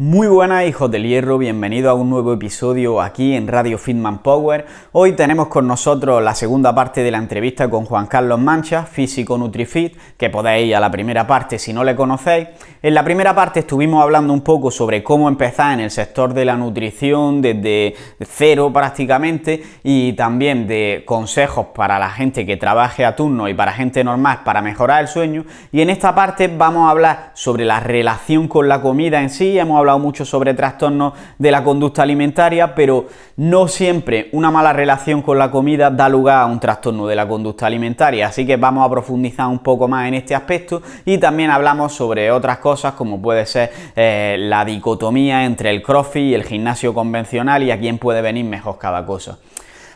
Muy buenas hijos del hierro, bienvenido a un nuevo episodio aquí en Radio Fitman Power. Hoy tenemos con nosotros la segunda parte de la entrevista con Juan Carlos Mancha, físico Nutrifit, que podéis ir a la primera parte si no le conocéis. En la primera parte estuvimos hablando un poco sobre cómo empezar en el sector de la nutrición desde cero prácticamente y también de consejos para la gente que trabaje a turno y para gente normal para mejorar el sueño. Y en esta parte vamos a hablar sobre la relación con la comida en sí, hemos hablado mucho sobre trastornos de la conducta alimentaria, pero no siempre una mala relación con la comida da lugar a un trastorno de la conducta alimentaria, así que vamos a profundizar un poco más en este aspecto y también hablamos sobre otras cosas como puede ser eh, la dicotomía entre el crossfit y el gimnasio convencional y a quién puede venir mejor cada cosa.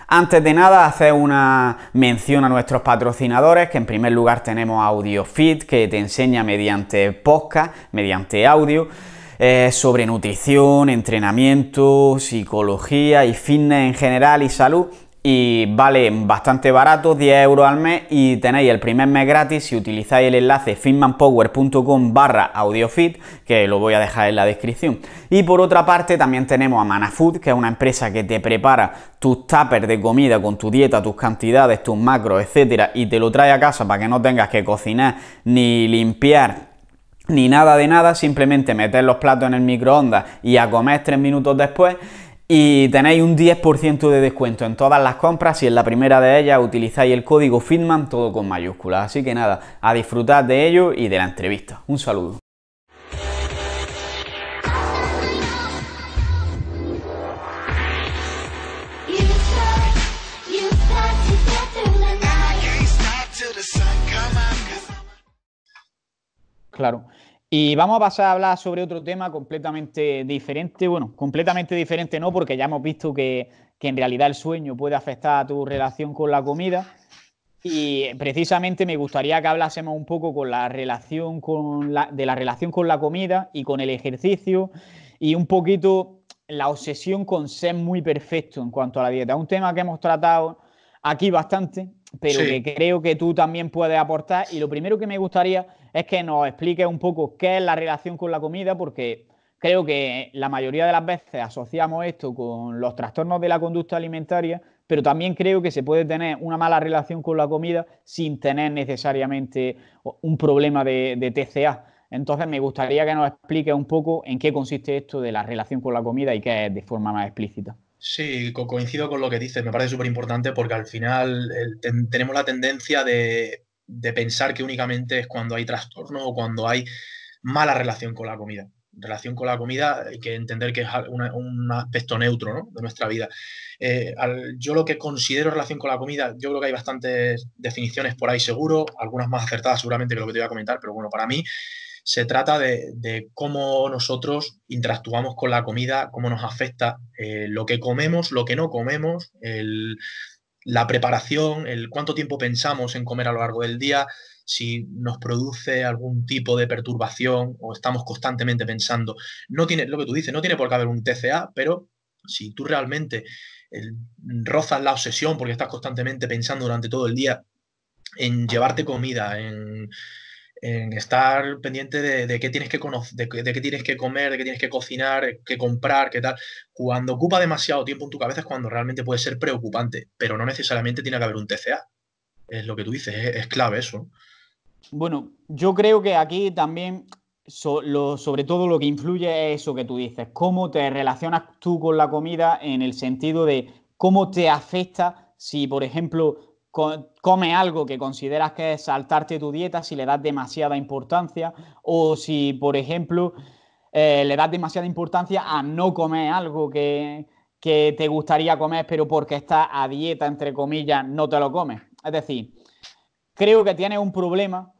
Antes de nada, hacer una mención a nuestros patrocinadores, que en primer lugar tenemos AudioFit, que te enseña mediante podcast, mediante audio, eh, sobre nutrición, entrenamiento, psicología y fitness en general y salud. Y vale bastante barato, 10 euros al mes y tenéis el primer mes gratis si utilizáis el enlace fitmanpower.com barra audiofit, que lo voy a dejar en la descripción. Y por otra parte también tenemos a Manafood, que es una empresa que te prepara tus tuppers de comida con tu dieta, tus cantidades, tus macros, etcétera, y te lo trae a casa para que no tengas que cocinar ni limpiar ni nada de nada, simplemente meter los platos en el microondas y a comer tres minutos después y tenéis un 10% de descuento en todas las compras y en la primera de ellas utilizáis el código Finman todo con mayúsculas. Así que nada, a disfrutar de ello y de la entrevista. Un saludo. claro. Y vamos a pasar a hablar sobre otro tema completamente diferente. Bueno, completamente diferente no, porque ya hemos visto que, en realidad el sueño puede afectar a tu relación con la comida. Y precisamente me gustaría que hablásemos un poco con la relación de la relación con la comida y con el ejercicio y un poquito la obsesión con ser muy perfecto en cuanto a la dieta. Un tema que hemos tratado aquí bastante pero que creo que tú también puedes aportar. Y lo primero que me gustaría es que nos expliques un poco qué es la relación con la comida, porque creo que la mayoría de las veces asociamos esto con los trastornos de la conducta alimentaria, pero también creo que se puede tener una mala relación con la comida sin tener necesariamente un problema de, de TCA. Entonces me gustaría que nos expliques un poco en qué consiste esto de la relación con la comida y qué es de forma más explícita. Sí, coincido con lo que dices, me parece súper importante porque al final tenemos la tendencia de, pensar que únicamente es cuando hay trastorno o cuando hay mala relación con la comida. relación con la comida hay que entender que es un aspecto neutro de nuestra vida. Eh, yo lo que considero relación con la comida, yo creo que hay bastantes definiciones por ahí seguro, algunas más acertadas seguramente que lo que te voy a comentar, pero bueno, para mí se trata de, cómo nosotros interactuamos con la comida, cómo nos afecta eh, lo que comemos, lo que no comemos, la preparación, el cuánto tiempo pensamos en comer a lo largo del día, si nos produce algún tipo de perturbación o estamos constantemente pensando. No tiene, lo que tú dices, no tiene por qué haber un TCA, pero si tú realmente rozas la obsesión porque estás constantemente pensando durante todo el día en llevarte comida, en en estar pendiente de, qué tienes que de, tienes que comer, de qué tienes que cocinar, qué comprar, qué tal. Cuando ocupa demasiado tiempo en tu cabeza es cuando realmente puede ser preocupante, pero no necesariamente tiene que haber un TCA. Es lo que tú dices, es, clave eso. Bueno, yo creo que aquí también, sobre todo lo que influye es eso que tú dices, cómo te relacionas tú con la comida en el sentido de cómo te afecta si, por ejemplo, come algo que consideras que es saltarte tu dieta si le das demasiada importancia o si, por ejemplo, eh, le das demasiada importancia a no comer algo que, que, te gustaría comer, pero porque está a dieta, entre comillas, no te lo comes. Es decir, creo que tienes un problema,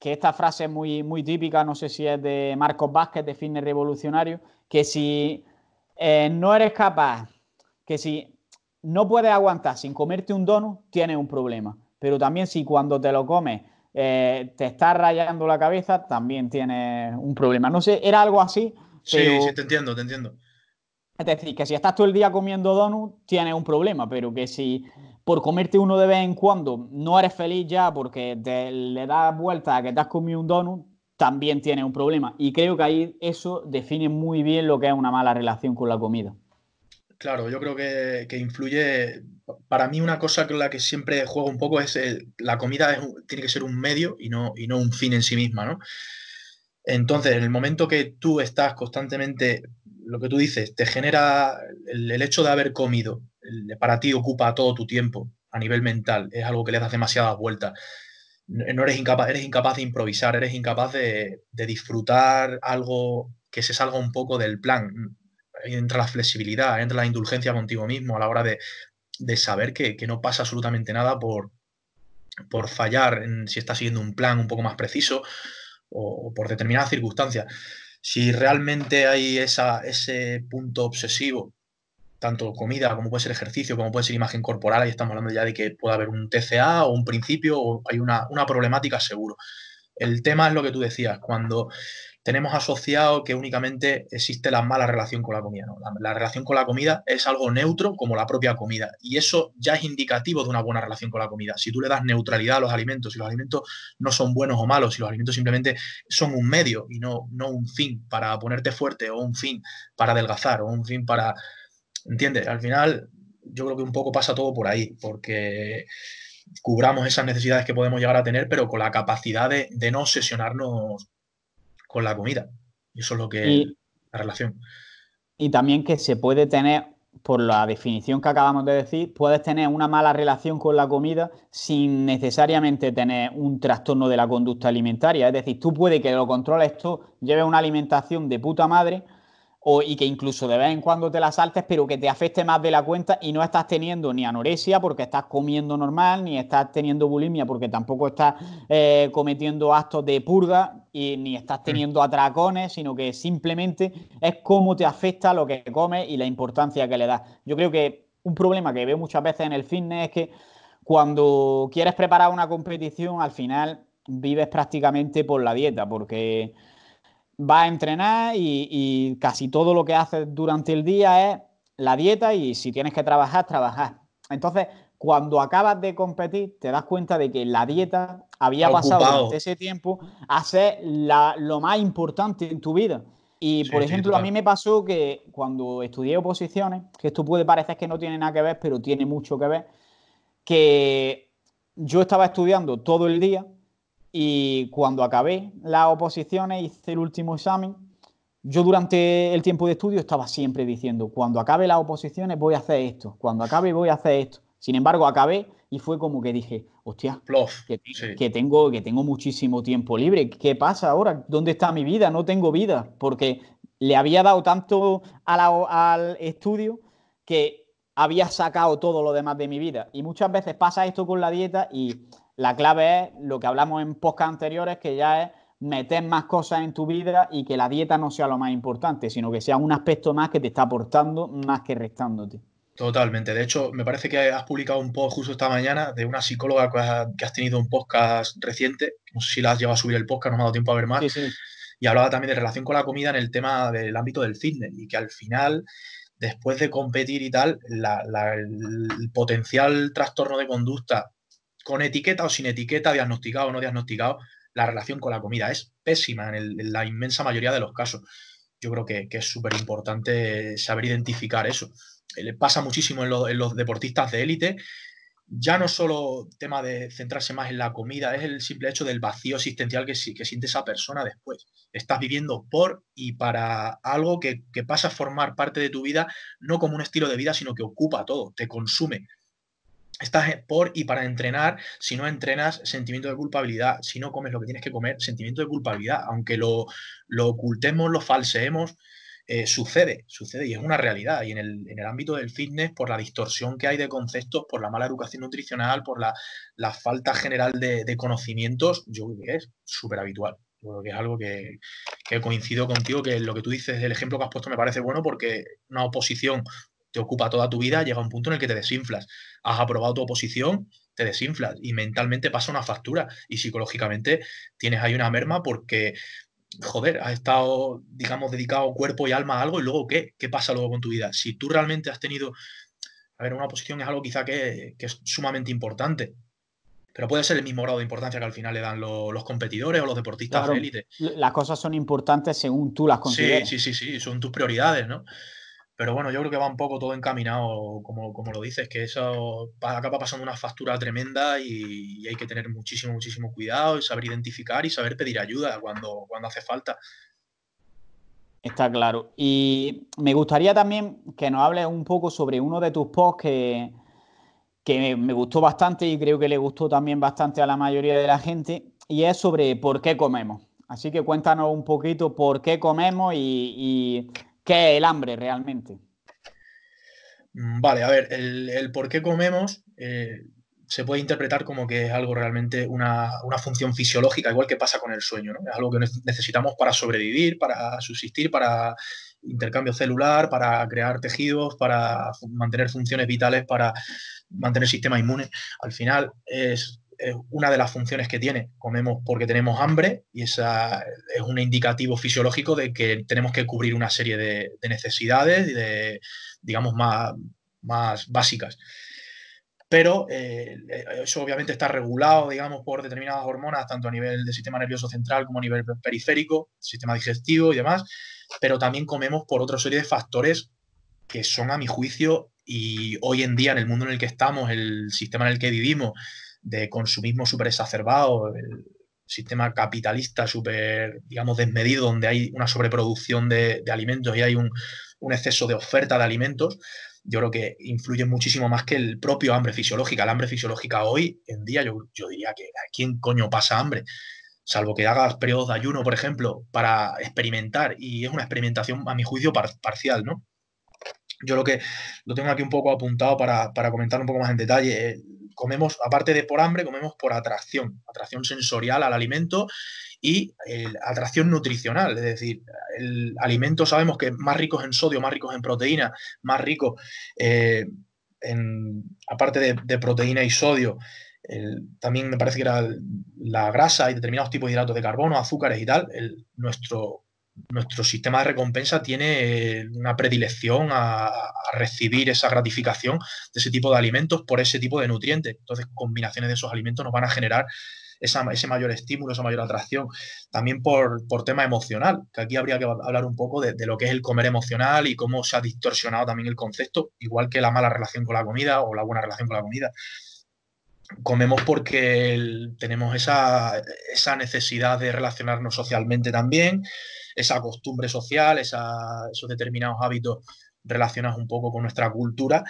que esta frase es muy, muy típica, no sé si es de Marcos Vázquez, de Fitness Revolucionario, que si eh, no eres capaz, que si no puedes aguantar sin comerte un donut, tienes un problema. Pero también si cuando te lo comes eh, te está rayando la cabeza, también tienes un problema. No sé, era algo así. Sí, sí, te entiendo, te entiendo. Es decir, que si estás todo el día comiendo donut, tienes un problema, pero que si por comerte uno de vez en cuando no eres feliz ya porque te, le das vuelta a que te has comido un donut, también tienes un problema. Y creo que ahí eso define muy bien lo que es una mala relación con la comida. Claro, yo creo que, influye. Para mí, una cosa con la que siempre juego un poco es la comida tiene que ser un medio y no, y no un fin en sí misma, ¿no? Entonces, en el momento que tú estás constantemente, lo que tú dices, te genera el, hecho de haber comido, para ti ocupa todo tu tiempo a nivel mental, es algo que le das demasiadas vueltas. No eres incapaz, eres incapaz de improvisar, eres incapaz de, de disfrutar algo que se salga un poco del plan entra la flexibilidad, entra la indulgencia contigo mismo a la hora de, saber que, no pasa absolutamente nada por, fallar en, si estás siguiendo un plan un poco más preciso o, por determinadas circunstancias. Si realmente hay esa, ese punto obsesivo, tanto comida como puede ser ejercicio, como puede ser imagen corporal, ahí estamos hablando ya de que puede haber un TCA o un principio o hay una, una problemática seguro. El tema es lo que tú decías, cuando tenemos asociado que únicamente existe la mala relación con la comida. La, relación con la comida es algo neutro como la propia comida y eso ya es indicativo de una buena relación con la comida. Si tú le das neutralidad a los alimentos, si los alimentos no son buenos o malos, si los alimentos simplemente son un medio y no, no un fin para ponerte fuerte o un fin para adelgazar o un fin para... ¿Entiendes? Al final yo creo que un poco pasa todo por ahí porque cubramos esas necesidades que podemos llegar a tener, pero con la capacidad de, de no obsesionarnos con la comida. Y eso es lo que la relación. Y también que se puede tener, por la definición que acabamos de decir, puedes tener una mala relación con la comida sin necesariamente tener un trastorno de la conducta alimentaria. Es decir, tú puedes que lo controles tú, lleves una alimentación de puta madre, y que incluso de vez en cuando te la saltes, pero que te afecte más de la cuenta y no estás teniendo ni anorexia porque estás comiendo normal, ni estás teniendo bulimia porque tampoco estás eh, cometiendo actos de purga, y, ni estás mm. teniendo atracones, sino que simplemente es cómo te afecta lo que comes y la importancia que le das. Yo creo que un problema que veo muchas veces en el fitness es que cuando quieres preparar una competición, al final vives prácticamente por la dieta, porque va a entrenar y, casi todo lo que haces durante el día es la dieta y si tienes que trabajar, trabajar. Entonces, cuando acabas de competir, te das cuenta de que la dieta había pasado durante ese tiempo a ser lo más importante en tu vida. Y, por ejemplo, a mí me pasó que cuando estudié oposiciones, que esto puede parecer que no tiene nada que ver, pero tiene mucho que ver, que yo estaba estudiando todo el día y cuando acabé las oposiciones, hice el último examen, yo durante el tiempo de estudio estaba siempre diciendo, cuando acabe las oposiciones voy a hacer esto, cuando acabe voy a hacer esto. Sin embargo, acabé y fue como que dije, hostia, que, que, tengo, que tengo muchísimo tiempo libre, ¿qué pasa ahora? ¿Dónde está mi vida? No tengo vida, porque le había dado tanto al estudio que había sacado todo lo demás de mi vida. Y muchas veces pasa esto con la dieta y la clave es lo que hablamos en podcast anteriores, que ya es meter más cosas en tu vida y que la dieta no sea lo más importante, sino que sea un aspecto más que te está aportando más que restándote. Totalmente. De hecho, me parece que has publicado un post justo esta mañana de una psicóloga que has, tenido un podcast reciente. No sé si la has llevado a subir el podcast, no me ha dado tiempo a ver más. Y hablaba también de relación con la comida en el tema del ámbito del fitness y que al final, después de competir y tal, el potencial trastorno de conducta con etiqueta o sin etiqueta, diagnosticado o no diagnosticado, la relación con la comida es pésima en, la inmensa mayoría de los casos. Yo creo que, es súper importante saber identificar eso. Eh, le pasa muchísimo en, los deportistas de élite, ya no solo tema de centrarse más en la comida, es el simple hecho del vacío existencial que, que siente esa persona después. Estás viviendo por y para algo que pasa a formar parte de tu vida, no como un estilo de vida, sino que ocupa todo, te consume. Estás eh, por y para entrenar, si no entrenas, sentimiento de culpabilidad, si no comes lo que tienes que comer, sentimiento de culpabilidad, aunque lo, ocultemos, lo falseemos, eh, sucede, sucede y es una realidad. Y en el, ámbito del fitness, por la distorsión que hay de conceptos, por la mala educación nutricional, por la, falta general de, conocimientos, yo creo que es súper habitual. Yo creo que es algo que, que, coincido contigo, que lo que tú dices, el ejemplo que has puesto me parece bueno porque una oposición te ocupa toda tu vida, llega un punto en el que te desinflas. Has aprobado tu oposición, te desinflas y mentalmente pasa una factura y psicológicamente tienes ahí una merma porque, joder, has estado, digamos, dedicado cuerpo y alma a algo y luego qué, qué pasa luego con tu vida. Si tú realmente has tenido, a ver, una oposición es algo quizá que, es sumamente importante. Pero puede ser el mismo grado de importancia que al final le dan los competidores o los deportistas de élite. Las cosas son importantes según tú las consideres. Sí, sí, sí, sí, son tus prioridades, ¿no? Pero bueno, yo creo que va un poco todo encaminado, como, lo dices, que eso acaba pasando una factura tremenda y, hay que tener muchísimo, muchísimo cuidado y saber identificar y saber pedir ayuda cuando, cuando hace falta. Está claro. Y me gustaría también que nos hables un poco sobre uno de tus posts que, me gustó bastante y creo que le gustó también bastante a la mayoría de la gente, y es sobre por qué comemos. Así que cuéntanos un poquito por qué comemos y ¿Qué es el hambre realmente? Mm, vale, a ver, el, por qué comemos eh, se puede interpretar como que es algo realmente una, una, función fisiológica, igual que pasa con el sueño, ¿no? Es algo que necesitamos para sobrevivir, para subsistir, para intercambio celular, para crear tejidos, para mantener funciones vitales, para mantener sistema inmune. Al final es una de las funciones que tiene. Comemos porque tenemos hambre y esa es un indicativo fisiológico de que tenemos que cubrir una serie de, necesidades, de, digamos, más, básicas. Pero eh, eso obviamente está regulado, digamos, por determinadas hormonas, tanto a nivel del sistema nervioso central como a nivel periférico, sistema digestivo y demás. Pero también comemos por otra serie de factores que son, a mi juicio, y hoy en día, en el mundo en el que estamos, el sistema en el que vivimos, de consumismo súper exacerbado, el sistema capitalista súper, digamos, desmedido, donde hay una sobreproducción de, alimentos y hay un, exceso de oferta de alimentos, yo creo que influye muchísimo más que el propio hambre fisiológica. El hambre fisiológica hoy en día, yo, diría que ¿a quién coño pasa hambre? Salvo que hagas periodos de ayuno, por ejemplo, para experimentar, y es una experimentación, a mi juicio, parcial, ¿no? Yo lo que lo tengo aquí un poco apuntado para, para comentar un poco más en detalle. Eh, comemos, aparte de por hambre, comemos por atracción, atracción sensorial al alimento y eh, atracción nutricional, es decir, el alimento sabemos que más ricos en sodio, más ricos en proteína, más ricos eh, en, aparte de, proteína y sodio, también me parece que era la grasa y determinados tipos de hidratos de carbono, azúcares y tal, el, nuestro nuestro sistema de recompensa tiene eh, una predilección a, recibir esa gratificación de ese tipo de alimentos por ese tipo de nutrientes. Entonces, combinaciones de esos alimentos nos van a generar ese mayor estímulo, esa mayor atracción. También por, tema emocional, que aquí habría que hablar un poco de, lo que es el comer emocional y cómo se ha distorsionado también el concepto, igual que la mala relación con la comida o la buena relación con la comida. Comemos porque tenemos esa, esa necesidad de relacionarnos socialmente también, esa costumbre social, esos determinados hábitos relacionados un poco con nuestra cultura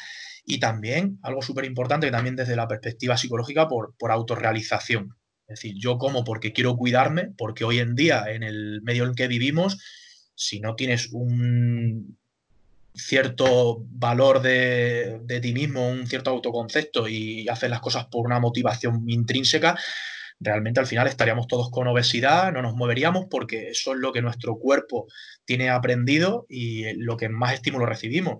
y también algo súper importante que también desde la perspectiva psicológica por, por autorrealización. Es decir, yo como porque quiero cuidarme, porque hoy en día en el medio en que vivimos, si no tienes un cierto valor de, de ti mismo, un cierto autoconcepto y haces las cosas por una motivación intrínseca, realmente al final estaríamos todos con obesidad, no nos moveríamos porque eso es lo que nuestro cuerpo tiene aprendido y lo que más estímulo recibimos.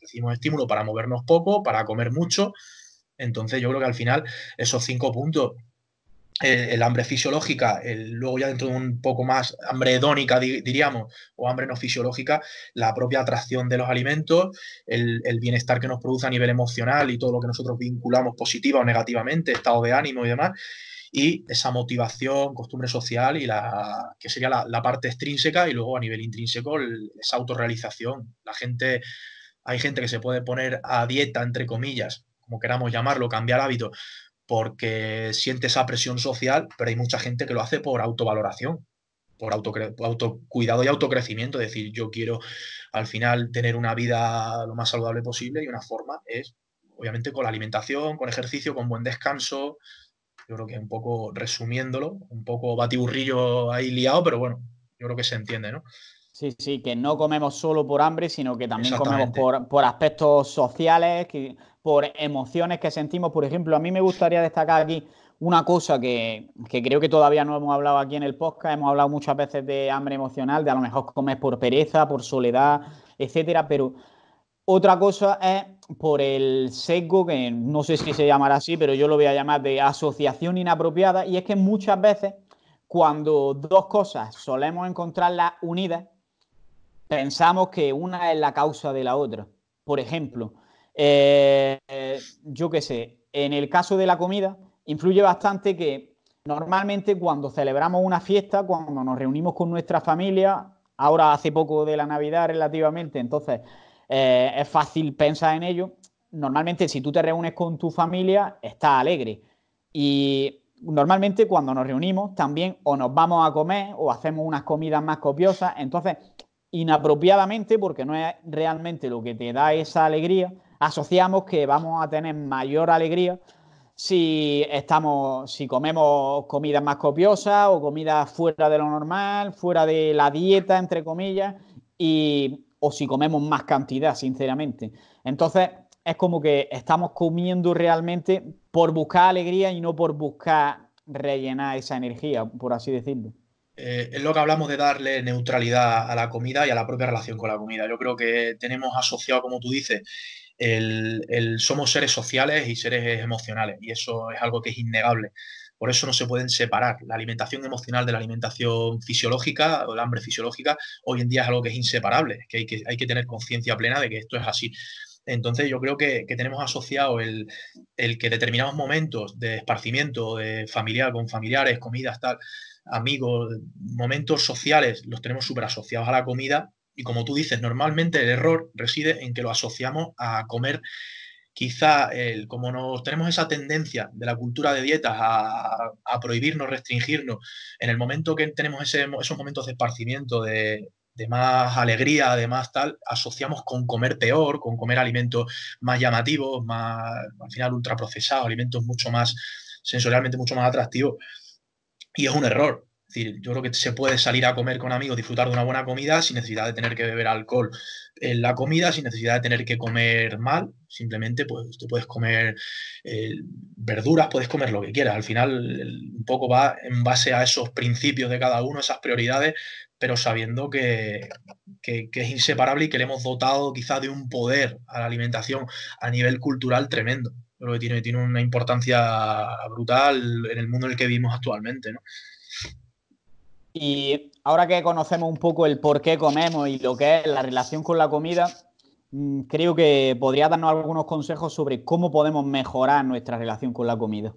Recibimos estímulo para movernos poco, para comer mucho. Entonces yo creo que al final esos cinco puntos, el, hambre fisiológica, luego ya dentro de un poco más hambre hedónica, diríamos, o hambre no fisiológica, la propia atracción de los alimentos, el, el, bienestar que nos produce a nivel emocional y todo lo que nosotros vinculamos positiva o negativamente, estado de ánimo y demás y esa motivación, costumbre social y la que sería la, parte extrínseca y luego a nivel intrínseco esa autorrealización. La gente, hay gente que se puede poner a dieta, entre comillas, como queramos llamarlo, cambiar hábito, porque siente esa presión social, pero hay mucha gente que lo hace por autovaloración, por autocuidado y autocrecimiento. Es decir, yo quiero al final tener una vida lo más saludable posible y una forma es, obviamente, con la alimentación, con ejercicio, con buen descanso, yo creo que un poco resumiéndolo, un poco batiburrillo ahí liado, pero bueno, yo creo que se entiende, ¿no? Sí, sí, que no comemos solo por hambre, sino que también comemos por, aspectos sociales, por emociones que sentimos. Por ejemplo, a mí me gustaría destacar aquí una cosa que, que, creo que todavía no hemos hablado aquí en el podcast, hemos hablado muchas veces de hambre emocional, de a lo mejor comes por pereza, por soledad, etcétera, pero otra cosa es por el sesgo, que no sé si se llamará así, pero yo lo voy a llamar de asociación inapropiada, y es que muchas veces cuando dos cosas solemos encontrarlas unidas, pensamos que una es la causa de la otra. Por ejemplo, eh, yo qué sé, en el caso de la comida, influye bastante que normalmente cuando celebramos una fiesta, cuando nos reunimos con nuestra familia, ahora hace poco de la Navidad relativamente, entonces eh, es fácil pensar en ello. Normalmente si tú te reúnes con tu familia, estás alegre. Y normalmente cuando nos reunimos también o nos vamos a comer o hacemos unas comidas más copiosas. Entonces, inapropiadamente, porque no es realmente lo que te da esa alegría, asociamos que vamos a tener mayor alegría si estamos, si comemos comidas más copiosas o comidas fuera de lo normal, fuera de la dieta, entre comillas, y o si comemos más cantidad, sinceramente. Entonces, es como que estamos comiendo realmente por buscar alegría y no por buscar rellenar esa energía, por así decirlo. Eh, es lo que hablamos de darle neutralidad a la comida y a la propia relación con la comida. Yo creo que tenemos asociado, como tú dices, somos seres sociales y seres emocionales, y eso es algo que es innegable. Por eso no se pueden separar. La alimentación emocional de la alimentación fisiológica o el hambre fisiológica hoy en día es algo que es inseparable, que hay que, tener conciencia plena de que esto es así. Entonces yo creo que, tenemos asociado el, que determinados momentos de esparcimiento, familiar, con familiares, comidas, tal, amigos, momentos sociales, los tenemos súper asociados a la comida. Y como tú dices, normalmente el error reside en que lo asociamos a comer quizá el, como nos tenemos esa tendencia de la cultura de dietas a, prohibirnos, restringirnos, en el momento que tenemos ese, esos momentos de esparcimiento, de, de, más alegría, de más tal, asociamos con comer peor, con comer alimentos más llamativos, más, al final ultraprocesados, alimentos mucho más sensorialmente mucho más atractivos. Y es un error, es decir, yo creo que se puede salir a comer con amigos, disfrutar de una buena comida sin necesidad de tener que beber alcohol en la comida, sin necesidad de tener que comer mal. Simplemente, pues tú puedes comer eh, verduras, puedes comer lo que quieras. Al final, un poco va en base a esos principios de cada uno, esas prioridades, pero sabiendo que, es inseparable y que le hemos dotado quizá de un poder a la alimentación a nivel cultural tremendo. Creo que tiene, tiene una importancia brutal en el mundo en el que vivimos actualmente, ¿no? Y ahora que conocemos un poco el por qué comemos y lo que es la relación con la comida, mm, creo que podría darnos algunos consejos sobre cómo podemos mejorar nuestra relación con la comida.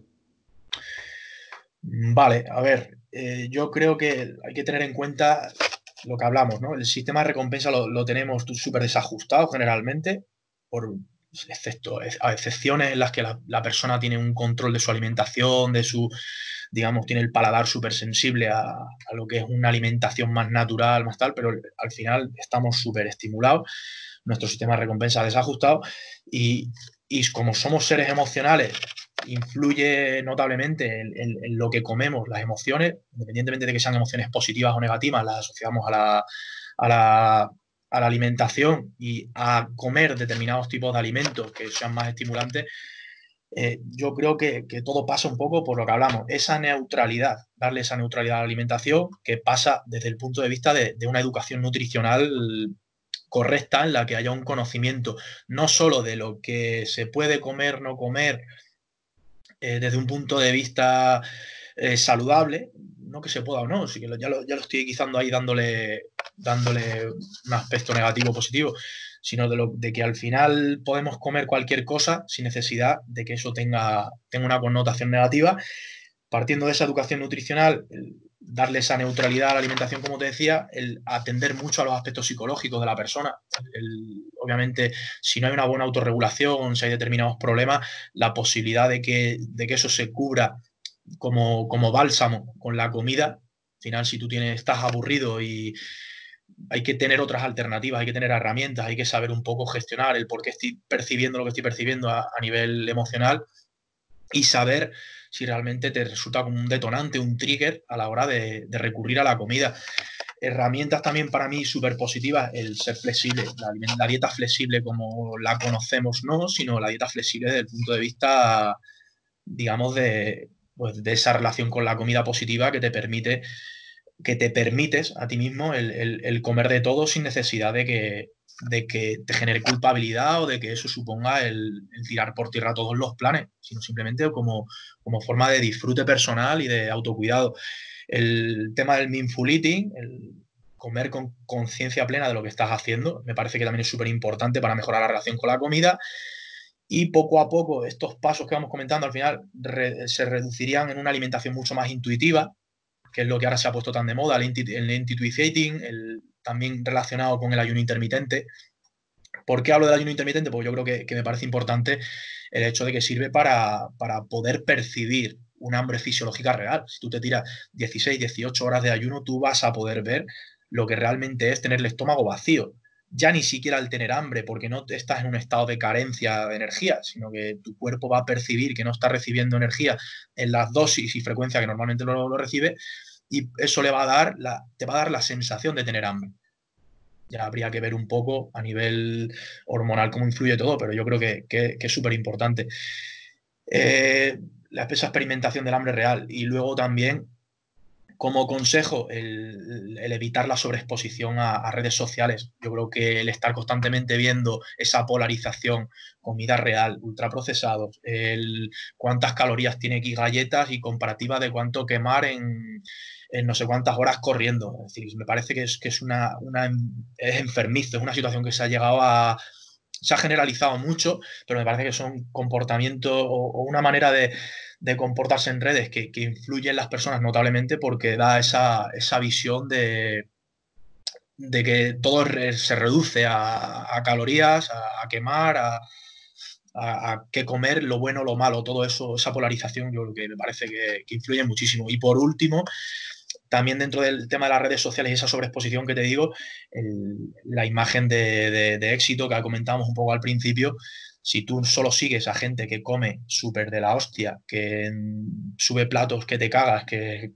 Mm, vale, a ver, eh, yo creo que hay que tener en cuenta lo que hablamos, ¿no? El sistema de recompensa lo, tenemos súper desajustado generalmente, por, a excepciones en las que la, persona tiene un control de su alimentación, de su digamos, tiene el paladar súper sensible a, a, lo que es una alimentación más natural, más tal, pero al final estamos súper estimulados, nuestro sistema de recompensa desajustado y, y como somos seres emocionales, influye notablemente en, en, lo que comemos, las emociones, independientemente de que sean emociones positivas o negativas, las asociamos a la, a la, a la alimentación y a comer determinados tipos de alimentos que sean más estimulantes, eh, yo creo que, todo pasa un poco por lo que hablamos, esa neutralidad, darle esa neutralidad a la alimentación que pasa desde el punto de vista de, una educación nutricional correcta en la que haya un conocimiento no solo de lo que se puede comer, no comer, eh, desde un punto de vista eh, saludable, no que se pueda o no, ya, lo, estoy quizando ahí dándole, dándole un aspecto negativo o positivo, sino de, que al final podemos comer cualquier cosa sin necesidad de que eso tenga, tenga una connotación negativa. Partiendo de esa educación nutricional, darle esa neutralidad a la alimentación, como te decía, el atender mucho a los aspectos psicológicos de la persona. obviamente, si no hay una buena autorregulación, si hay determinados problemas, la posibilidad de que, que eso se cubra como, como bálsamo con la comida. Al final, si tú tienes, estás aburrido y, hay que tener otras alternativas, hay que tener herramientas, hay que saber un poco gestionar el por qué estoy percibiendo lo que estoy percibiendo a, nivel emocional y saber si realmente te resulta como un detonante, un trigger a la hora de, recurrir a la comida. Herramientas también para mí súper positivas, el ser flexible, la, dieta flexible como la conocemos no, sino la dieta flexible desde el punto de vista, digamos, de, pues, de esa relación con la comida positiva que te permite que te permites a ti mismo el, comer de todo sin necesidad de que, de que, te genere culpabilidad o de que eso suponga el, tirar por tierra todos los planes, sino simplemente como, como, forma de disfrute personal y de autocuidado. El tema del mindful eating, el comer con conciencia plena de lo que estás haciendo, me parece que también es súper importante para mejorar la relación con la comida. Y poco a poco estos pasos que vamos comentando al final se reducirían en una alimentación mucho más intuitiva, que es lo que ahora se ha puesto tan de moda, el, entity, el también relacionado con el ayuno intermitente. ¿Por qué hablo del ayuno intermitente? Porque yo creo que, me parece importante el hecho de que sirve para, para poder percibir un hambre fisiológica real. Si tú te tiras 16, 18 horas de ayuno, tú vas a poder ver lo que realmente es tener el estómago vacío ya ni siquiera al tener hambre, porque no estás en un estado de carencia de energía, sino que tu cuerpo va a percibir que no está recibiendo energía en las dosis y frecuencia que normalmente lo, recibe, y eso le va a dar la, te va a dar la sensación de tener hambre. Ya habría que ver un poco a nivel hormonal cómo influye todo, pero yo creo que, es súper importante. Eh, la esa experimentación del hambre real y luego también como consejo, el, evitar la sobreexposición a, redes sociales. Yo creo que el estar constantemente viendo esa polarización, comida real, ultraprocesados, el cuántas calorías tiene aquí galletas y comparativa de cuánto quemar en, en no sé cuántas horas corriendo. Es decir, me parece que es, que es una, una es enfermizo, es una situación que se ha llegado a, se ha generalizado mucho, pero me parece que son comportamientos o, o una manera de, comportarse en redes que, influyen influye en las personas notablemente porque da esa, visión de, de que todo se reduce a, calorías, a, quemar, a, qué comer, lo bueno, lo malo, todo eso, esa polarización, yo creo que me parece que, que influye muchísimo. Y por último, también dentro del tema de las redes sociales y esa sobreexposición que te digo, la imagen de, éxito que comentábamos un poco al principio, si tú solo sigues a gente que come súper de la hostia, que sube platos que te cagas, que,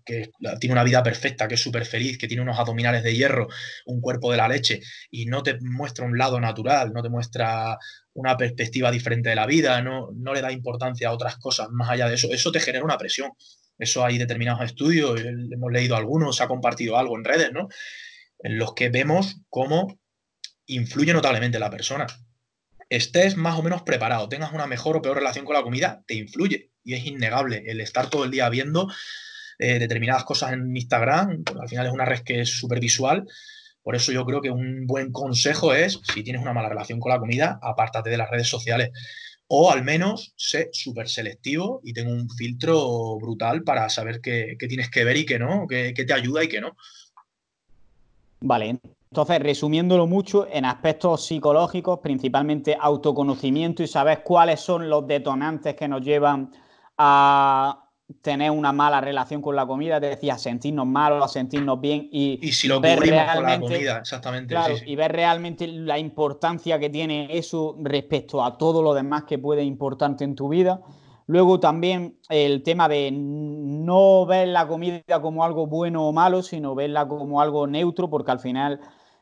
tiene una vida perfecta, que es súper feliz, que tiene unos abdominales de hierro, un cuerpo de la leche, y no te muestra un lado natural, no te muestra una perspectiva diferente de la vida, no le da importancia a otras cosas más allá de eso, eso te genera una presión eso hay determinados estudios, hemos leído algunos, se ha compartido algo en redes, ¿no? En los que vemos cómo influye notablemente la persona. Estés más o menos preparado, tengas una mejor o peor relación con la comida, te influye. Y es innegable el estar todo el día viendo eh, determinadas cosas en Instagram, al final es una red que es súper visual. Por eso yo creo que un buen consejo es, si tienes una mala relación con la comida, apártate de las redes sociales o al menos sé súper selectivo y tengo un filtro brutal para saber qué, tienes que ver y qué no, qué, qué, te ayuda y qué no. Vale, entonces resumiéndolo mucho, en aspectos psicológicos, principalmente autoconocimiento y saber cuáles son los detonantes que nos llevan a, tener una mala relación con la comida, te decía, sentirnos mal o sentirnos bien y, si lo ver realmente, con la comida, exactamente. Y ver realmente la importancia que tiene eso respecto a todo lo demás que puede importante en tu vida. Luego también el tema de no ver la comida como algo bueno o malo, sino verla como algo neutro, porque al final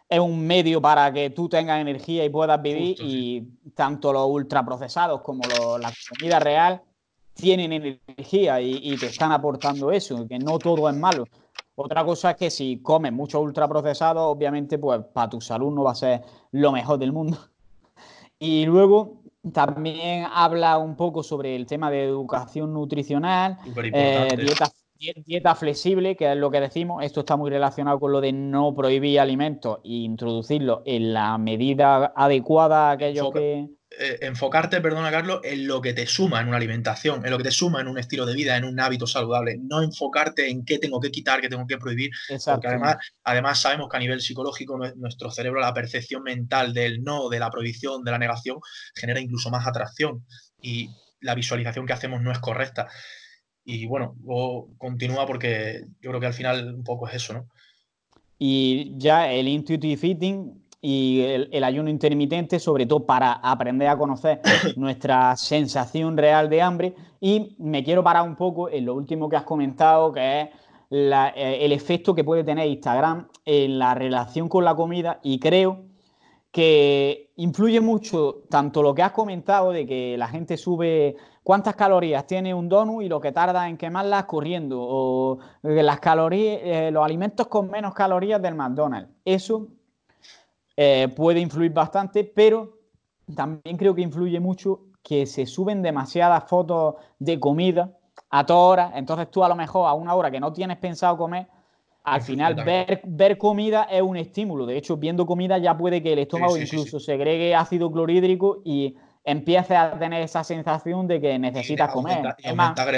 es un medio para que tú tengas energía y puedas vivir y tanto los ultraprocesados como la comida real tienen energía y, te están aportando eso, que no todo es malo. Otra cosa es que si comes mucho ultraprocesado, obviamente, pues para tu salud no va a ser lo mejor del mundo. Y luego también habla un poco sobre el tema de educación nutricional, eh, dieta, flexible, que es lo que decimos. Esto está muy relacionado con lo de no prohibir alimentos e introducirlo en la medida adecuada a aquellos que. Eh, enfocarte, perdona Carlos, en lo que te suma en una alimentación, en lo que te suma en un estilo de vida, en un hábito saludable, no enfocarte en qué tengo que quitar, qué tengo que prohibir, porque además, además sabemos que a nivel psicológico nuestro cerebro, la percepción mental del no, de la prohibición, de la negación, genera incluso más atracción y la visualización que hacemos no es correcta. Y bueno, continúa porque yo creo que al final un poco es eso, ¿no? Y ya el intuitive eating y el, ayuno intermitente, sobre todo para aprender a conocer nuestra sensación real de hambre. Y me quiero parar un poco en lo último que has comentado, que es eh, el efecto que puede tener Instagram en la relación con la comida. Y creo que influye mucho tanto lo que has comentado de que la gente sube cuántas calorías tiene un donut y lo que tarda en quemarlas corriendo, o las calorías, eh, los alimentos con menos calorías del McDonald's. Eso eh, puede influir bastante, pero también creo que influye mucho que se suben demasiadas fotos de comida a todas hora. entonces tú a lo mejor a una hora que no tienes pensado comer, al final ver, ver, comida es un estímulo, de hecho viendo comida ya puede que el estómago incluso segregue ácido clorhídrico y empiece a tener esa sensación de que necesitas comer.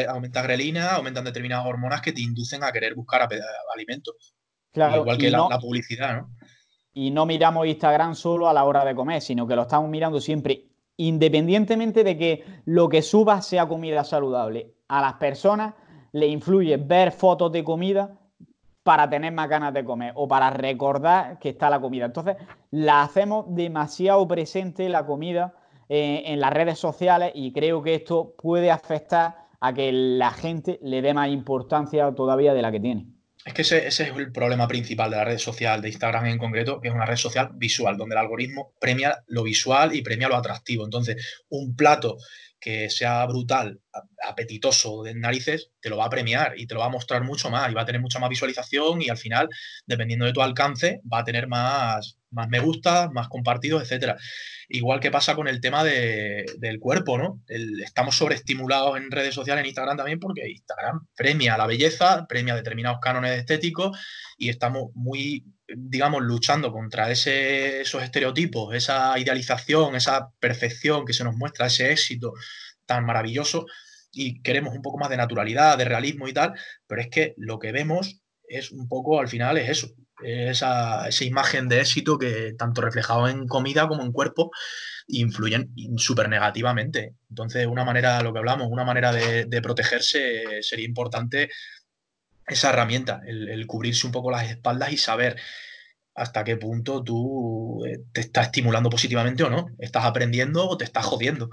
aumenta, grelina, aumentan determinadas hormonas que te inducen a querer buscar alimentos. Claro, Igual que la publicidad, ¿no? y no miramos Instagram solo a la hora de comer, sino que lo estamos mirando siempre, independientemente de que lo que suba sea comida saludable. A las personas le influye ver fotos de comida para tener más ganas de comer o para recordar que está la comida. Entonces, la hacemos demasiado presente la comida eh, en las redes sociales y creo que esto puede afectar a que la gente le dé más importancia todavía de la que tiene. Es que ese, es el problema principal de la red social, de Instagram en concreto, que es una red social visual, donde el algoritmo premia lo visual y premia lo atractivo. Entonces, un plato que sea brutal, apetitoso de narices, te lo va a premiar y te lo va a mostrar mucho más y va a tener mucha más visualización y al final, dependiendo de tu alcance, va a tener más, más me gusta, más compartidos, etcétera. Igual que pasa con el tema del cuerpo, ¿no? estamos sobreestimulados en redes sociales, en Instagram también, porque Instagram premia la belleza, premia determinados cánones estéticos y estamos muy, digamos, luchando contra esos estereotipos, esa idealización, esa perfección que se nos muestra, ese éxito tan maravilloso y queremos un poco más de naturalidad, de realismo y tal, pero es que lo que vemos es un poco, al final, es eso, esa, imagen de éxito que tanto reflejado en comida como en cuerpo influyen súper negativamente. Entonces, una manera, lo que hablamos, una manera de, protegerse sería importante esa herramienta, el, cubrirse un poco las espaldas y saber hasta qué punto tú eh, te estás estimulando positivamente o no, estás aprendiendo o te estás jodiendo.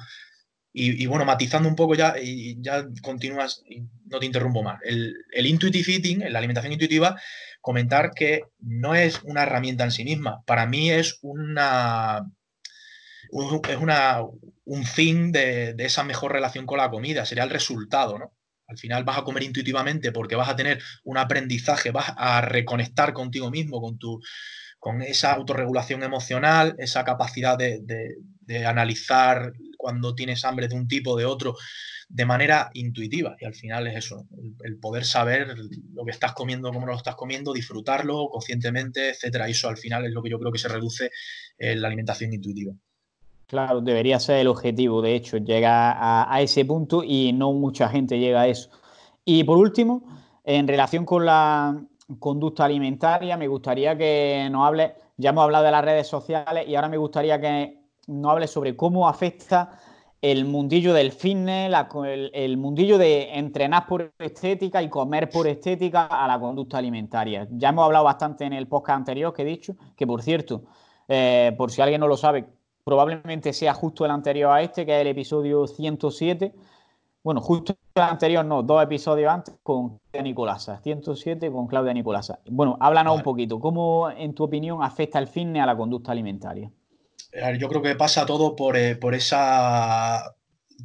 Y, bueno, matizando un poco ya, y ya continúas, no te interrumpo más. El, el intuitive eating, la alimentación intuitiva, comentar que no es una herramienta en sí misma, para mí es una... Un, es un fin de, esa mejor relación con la comida, sería el resultado, ¿no? Al final vas a comer intuitivamente porque vas a tener un aprendizaje, vas a reconectar contigo mismo, con, tu, con esa autorregulación emocional, esa capacidad de, de analizar cuando tienes hambre de un tipo o de otro, de manera intuitiva. Y al final es eso, el, poder saber lo que estás comiendo, cómo lo estás comiendo, disfrutarlo conscientemente, etcétera. Eso al final es lo que yo creo que se reduce en la alimentación intuitiva. Claro, debería ser el objetivo, de hecho, llega a, a ese punto y no mucha gente llega a eso. Y por último, en relación con la conducta alimentaria, me gustaría que nos hable, ya hemos hablado de las redes sociales y ahora me gustaría que no hables sobre cómo afecta el mundillo del fitness, el, mundillo de entrenar por estética y comer por estética a la conducta alimentaria. Ya hemos hablado bastante en el podcast anterior que he dicho, que por cierto, eh, por si alguien no lo sabe, probablemente sea justo el anterior a este, que es el episodio 107. Bueno, justo el anterior, no, dos episodios antes con Claudia Nicolasa, 107 con Claudia Nicolasa. Bueno, háblanos un poquito, ¿cómo en tu opinión afecta el fitness a la conducta alimentaria? yo creo que pasa todo por, eh, esa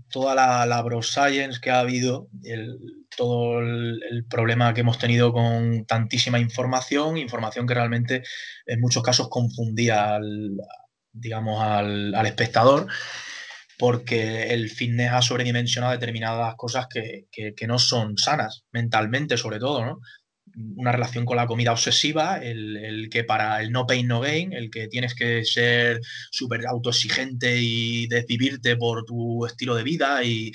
toda la, la science que ha habido, el, todo el, problema que hemos tenido con tantísima información, información que realmente en muchos casos confundía al, espectador, porque el fitness ha sobredimensionado determinadas cosas que, que no son sanas, mentalmente sobre todo, ¿no? una relación con la comida obsesiva, el, que para el no pain no gain, el que tienes que ser súper autoexigente y desvivirte por tu estilo de vida y,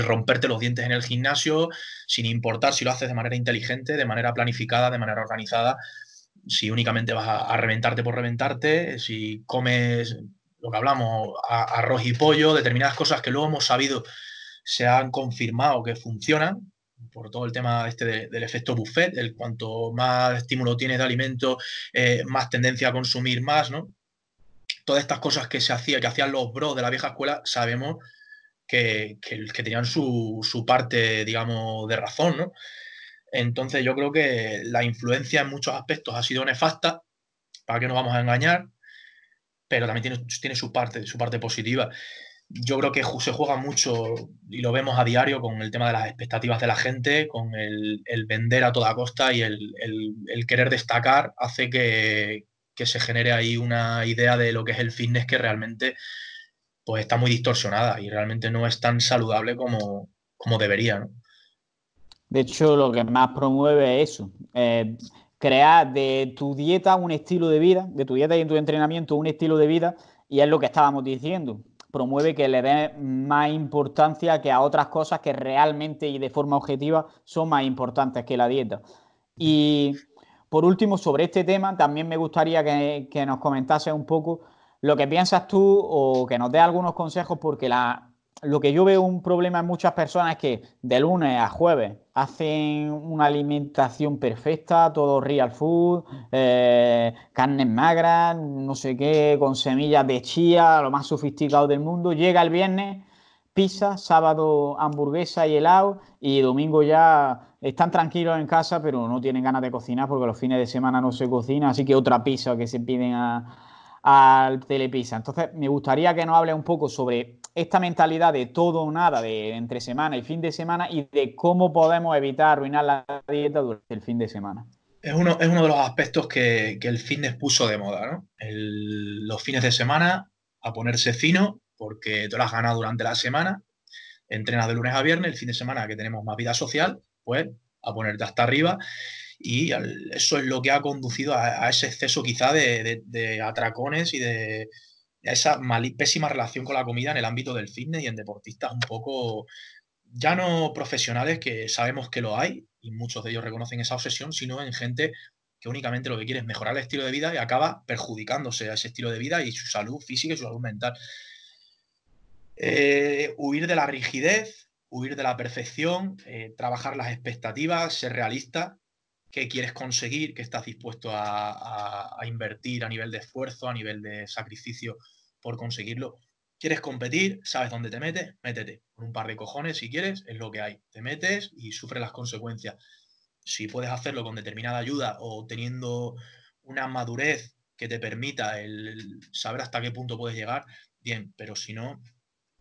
romperte los dientes en el gimnasio, sin importar si lo haces de manera inteligente, de manera planificada, de manera organizada, si únicamente vas a, reventarte por reventarte, si comes lo que hablamos, arroz y pollo, determinadas cosas que luego hemos sabido se han confirmado que funcionan, por todo el tema este del efecto buffet, el cuanto más estímulo tienes de alimento, eh, más tendencia a consumir más, Todas estas cosas que se hacían, que hacían los bros de la vieja escuela, sabemos que, que, tenían su, parte, digamos, de razón, ¿no? Entonces yo creo que la influencia en muchos aspectos ha sido nefasta, para que nos vamos a engañar, pero también tiene, tiene su parte, su parte positiva yo creo que se juega mucho y lo vemos a diario con el tema de las expectativas de la gente, con el, vender a toda costa y el, querer destacar hace que, se genere ahí una idea de lo que es el fitness que realmente pues está muy distorsionada y realmente no es tan saludable como, debería. De hecho, lo que más promueve es eso. Eh, crear de tu dieta un estilo de vida, de tu dieta y en tu entrenamiento un estilo de vida, y es lo que estábamos diciendo promueve que le dé más importancia que a otras cosas que realmente y de forma objetiva son más importantes que la dieta. Y por último, sobre este tema, también me gustaría que, nos comentase un poco lo que piensas tú o que nos dé algunos consejos porque la, lo que yo veo un problema en muchas personas es que de lunes a jueves hacen una alimentación perfecta, todo real food, eh, carnes magras, no sé qué, con semillas de chía, lo más sofisticado del mundo. Llega el viernes, pizza, sábado hamburguesa y helado y domingo ya están tranquilos en casa, pero no tienen ganas de cocinar porque los fines de semana no se cocina, así que otra pizza que se piden al Telepizza. Entonces, me gustaría que nos hable un poco sobre esta mentalidad de todo o nada, de entre semana y fin de semana, y de cómo podemos evitar arruinar la dieta durante el fin de semana. Es uno, es uno de los aspectos que, que el fitness puso de moda, ¿no? los fines de semana a ponerse fino porque te lo has ganado durante la semana, entrenas de lunes a viernes, el fin de semana que tenemos más vida social, pues a ponerte hasta arriba y eso es lo que ha conducido a, ese exceso quizá de atracones y de, esa pésima relación con la comida en el ámbito del fitness y en deportistas un poco ya no profesionales que sabemos que lo hay y muchos de ellos reconocen esa obsesión, sino en gente que únicamente lo que quiere es mejorar el estilo de vida y acaba perjudicándose a ese estilo de vida y su salud física y su salud mental. Eh, huir de la rigidez, huir de la perfección, eh, trabajar las expectativas, ser realista, qué quieres conseguir, qué estás dispuesto a, invertir a nivel de esfuerzo, a nivel de sacrificio por conseguirlo. ¿Quieres competir? ¿Sabes dónde te metes? Métete. Con un par de cojones, si quieres, es lo que hay. Te metes y sufres las consecuencias. Si puedes hacerlo con determinada ayuda o teniendo una madurez que te permita el saber hasta qué punto puedes llegar, bien, pero si no,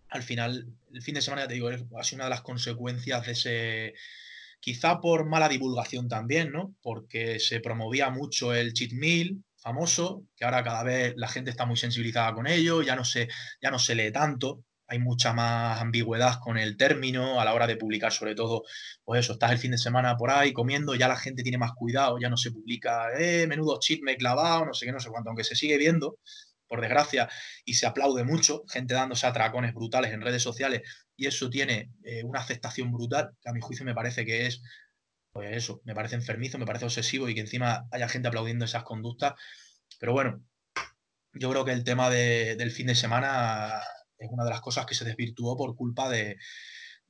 al final, el fin de semana, te digo, ha una de las consecuencias de ese, quizá por mala divulgación también, ¿no? Porque se promovía mucho el cheat meal, famoso, que ahora cada vez la gente está muy sensibilizada con ello, ya no se, ya no se lee tanto, hay mucha más ambigüedad con el término a la hora de publicar, sobre todo, pues eso, estás el fin de semana por ahí comiendo, ya la gente tiene más cuidado, ya no se publica, eh, menudo chisme clavado, no sé qué, no sé cuánto, aunque se sigue viendo, por desgracia, y se aplaude mucho, gente dándose atracones brutales en redes sociales, y eso tiene eh, una aceptación brutal, que a mi juicio me parece que es pues eso, me parece enfermizo, me parece obsesivo y que encima haya gente aplaudiendo esas conductas. Pero bueno, yo creo que el tema del fin de semana es una de las cosas que se desvirtuó por culpa de,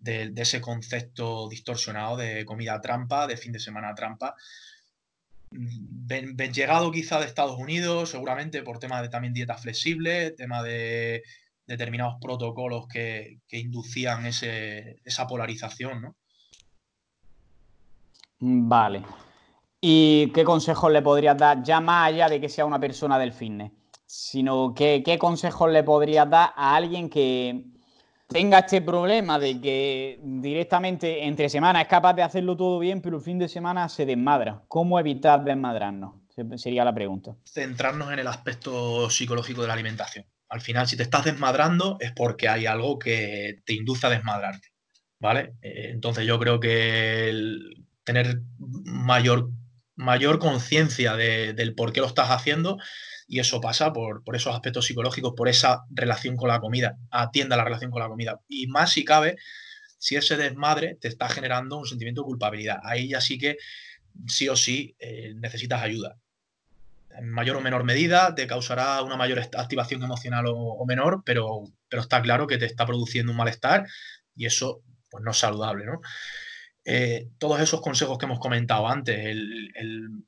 ese concepto distorsionado de comida trampa, de fin de semana trampa. ven llegado quizá de Estados Unidos, seguramente por tema de también dieta flexible, tema de determinados protocolos que, inducían esa polarización, ¿no? Vale. ¿Y qué consejos le podrías dar, ya más allá de que sea una persona del fitness, sino qué consejos le podrías dar a alguien que tenga este problema de que directamente entre semana es capaz de hacerlo todo bien, pero el fin de semana se desmadra? ¿Cómo evitar desmadrarnos? Sería la pregunta. Centrarnos en el aspecto psicológico de la alimentación. Al final, si te estás desmadrando es porque hay algo que te induce a desmadrarte. ¿Vale? Eh, entonces yo creo que tener mayor, mayor conciencia del por qué lo estás haciendo y eso pasa por, por, esos aspectos psicológicos, por esa relación con la comida. Atienda la relación con la comida. Y más si cabe, si ese desmadre te está generando un sentimiento de culpabilidad. Ahí ya sí que sí o sí eh, necesitas ayuda. En mayor o menor medida te causará una mayor activación emocional o, menor, pero, pero está claro que te está produciendo un malestar y eso pues, no es saludable. ¿no? Eh, todos esos consejos que hemos comentado antes, el,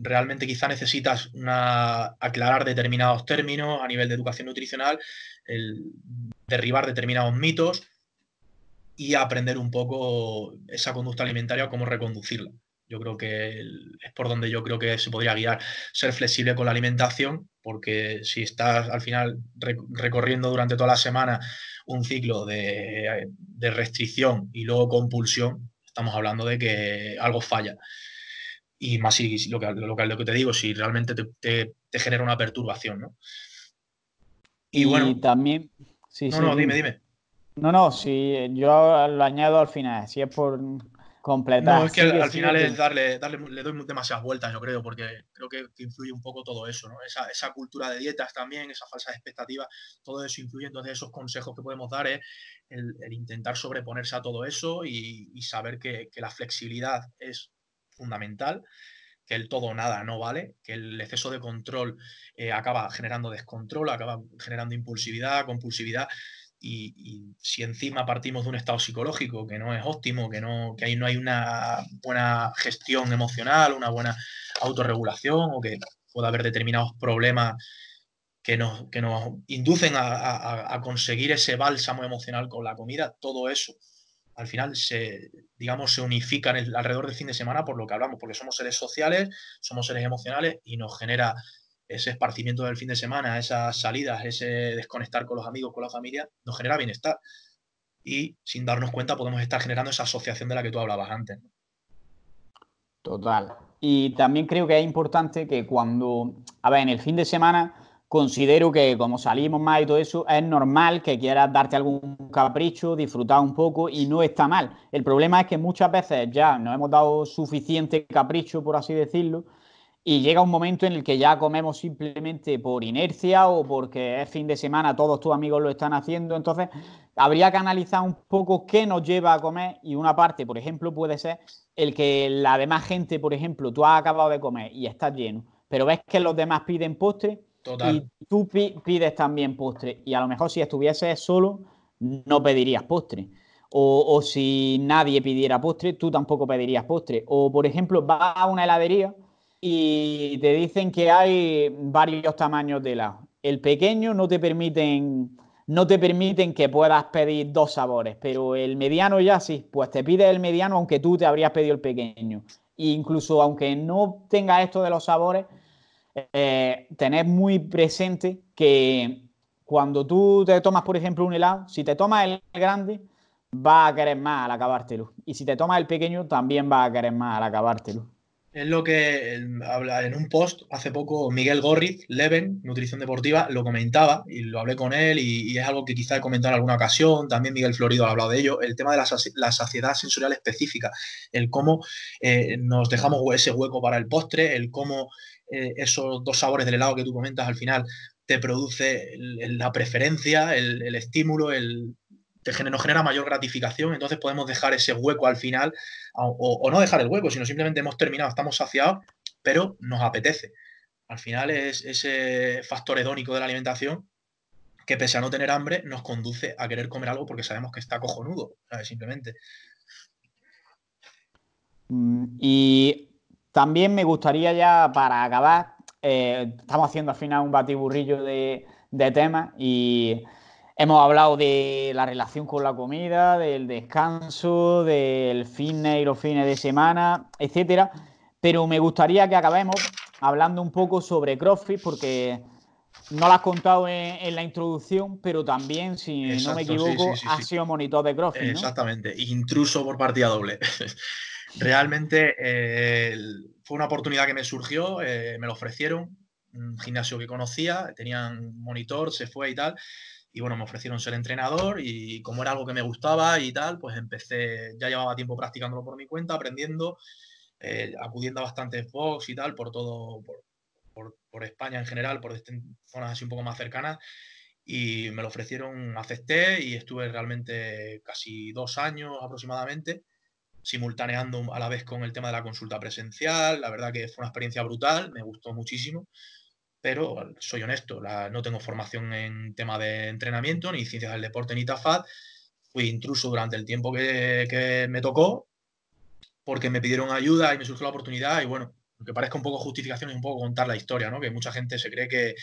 realmente quizá necesitas aclarar determinados términos a nivel de educación nutricional, derribar determinados mitos y aprender un poco esa conducta alimentaria, cómo reconducirla. Yo creo que es por donde yo creo que se podría guiar. Ser flexible con la alimentación, porque si estás al final recorriendo durante toda la semana un ciclo de, restricción y luego compulsión, estamos hablando de que algo falla. Y más si lo que, lo que, te digo, si realmente te, genera una perturbación, ¿no? Y, bueno. también. no, no, dime, dime. No, no, si yo lo añado al final, si es por no, es que al, final es darle, darle, le doy demasiadas vueltas, yo creo, porque creo que, influye un poco todo eso, ¿no? Esa, cultura de dietas también, esas falsas expectativas, todo eso influye. Entonces, esos consejos que podemos dar es el, intentar sobreponerse a todo eso y, saber que, la flexibilidad es fundamental, que el todo nada no vale, que el exceso de control eh, acaba generando descontrol, acaba generando impulsividad, compulsividad. Y, si encima partimos de un estado psicológico que no es óptimo, que, no, que ahí no hay una buena gestión emocional, una buena autorregulación o que pueda haber determinados problemas que nos, nos inducen a, conseguir ese bálsamo emocional con la comida, todo eso al final se, digamos, se unifica alrededor del fin de semana por lo que hablamos, porque somos seres sociales, somos seres emocionales y nos genera ese esparcimiento del fin de semana, esas salidas, ese desconectar con los amigos, con la familia, nos genera bienestar. Y sin darnos cuenta podemos estar generando esa asociación de la que tú hablabas antes. Total. Y también creo que es importante que cuando, a ver, en el fin de semana considero que como salimos más y todo eso, es normal que quieras darte algún capricho, disfrutar un poco y no está mal. El problema es que muchas veces ya nos hemos dado suficiente capricho, por así decirlo, y llega un momento en el que ya comemos simplemente por inercia o porque es fin de semana, todos tus amigos lo están haciendo. Entonces, habría que analizar un poco qué nos lleva a comer. Y una parte, por ejemplo, puede ser el que la demás gente, por ejemplo, tú has acabado de comer y estás lleno, pero ves que los demás piden postre y tú pides también postre. Y a lo mejor si estuvieses solo, no pedirías postre. O, o si nadie pidiera postre, tú tampoco pedirías postre. O, por ejemplo, vas a una heladería y te dicen que hay varios tamaños de helado. El pequeño no te permiten, no te permiten que puedas pedir dos sabores, pero el mediano ya sí, pues te pide el mediano aunque tú te habrías pedido el pequeño. incluso aunque no tengas esto de los sabores, eh, tenés muy presente que cuando tú te tomas, por ejemplo, un helado, si te tomas el grande, va a querer más al acabártelo. Y si te tomas el pequeño, también va a querer más al acabártelo. Es lo que habla en un post hace poco Miguel Gorriz, Leven, Nutrición Deportiva, lo comentaba y lo hablé con él y, es algo que quizá he comentado en alguna ocasión. También Miguel Florido ha hablado de ello, el tema de la, saciedad sensorial específica, el cómo eh, nos dejamos ese hueco para el postre, el cómo eh, esos dos sabores del helado que tú comentas al final te produce la preferencia, el estímulo, el nos genera mayor gratificación, entonces podemos dejar ese hueco al final, o, no dejar el hueco, sino simplemente hemos terminado, estamos saciados, pero nos apetece. Al final es ese factor hedónico de la alimentación que pese a no tener hambre nos conduce a querer comer algo porque sabemos que está cojonudo, simplemente. Mm, y también me gustaría ya para acabar, eh, estamos haciendo al final un batiburrillo de, de temas y Hemos hablado de la relación con la comida, del descanso, del fitness y los fines de semana, etcétera. Pero me gustaría que acabemos hablando un poco sobre CrossFit, porque no lo has contado en, la introducción, pero también, si no me equivoco, ha has sido monitor de CrossFit. Exactamente, intruso por partida doble. Realmente eh, fue una oportunidad que me surgió, eh, me lo ofrecieron, un gimnasio que conocía, tenían monitor, se fue y tal y bueno, me ofrecieron ser entrenador y como era algo que me gustaba y tal, pues empecé, ya llevaba tiempo practicándolo por mi cuenta, aprendiendo, eh, acudiendo a bastantes Fox y tal, por todo, por, por España en general, por este, zonas así un poco más cercanas. Y me lo ofrecieron, acepté y estuve realmente casi dos años aproximadamente simultaneando a la vez con el tema de la consulta presencial. La verdad que fue una experiencia brutal, me gustó muchísimo pero soy honesto, no tengo formación en tema de entrenamiento, ni ciencias del deporte, ni TAFAD. Fui intruso durante el tiempo que, me tocó, porque me pidieron ayuda y me surgió la oportunidad. Y bueno, que parezca un poco justificación, es un poco contar la historia, ¿no? Que mucha gente se cree que,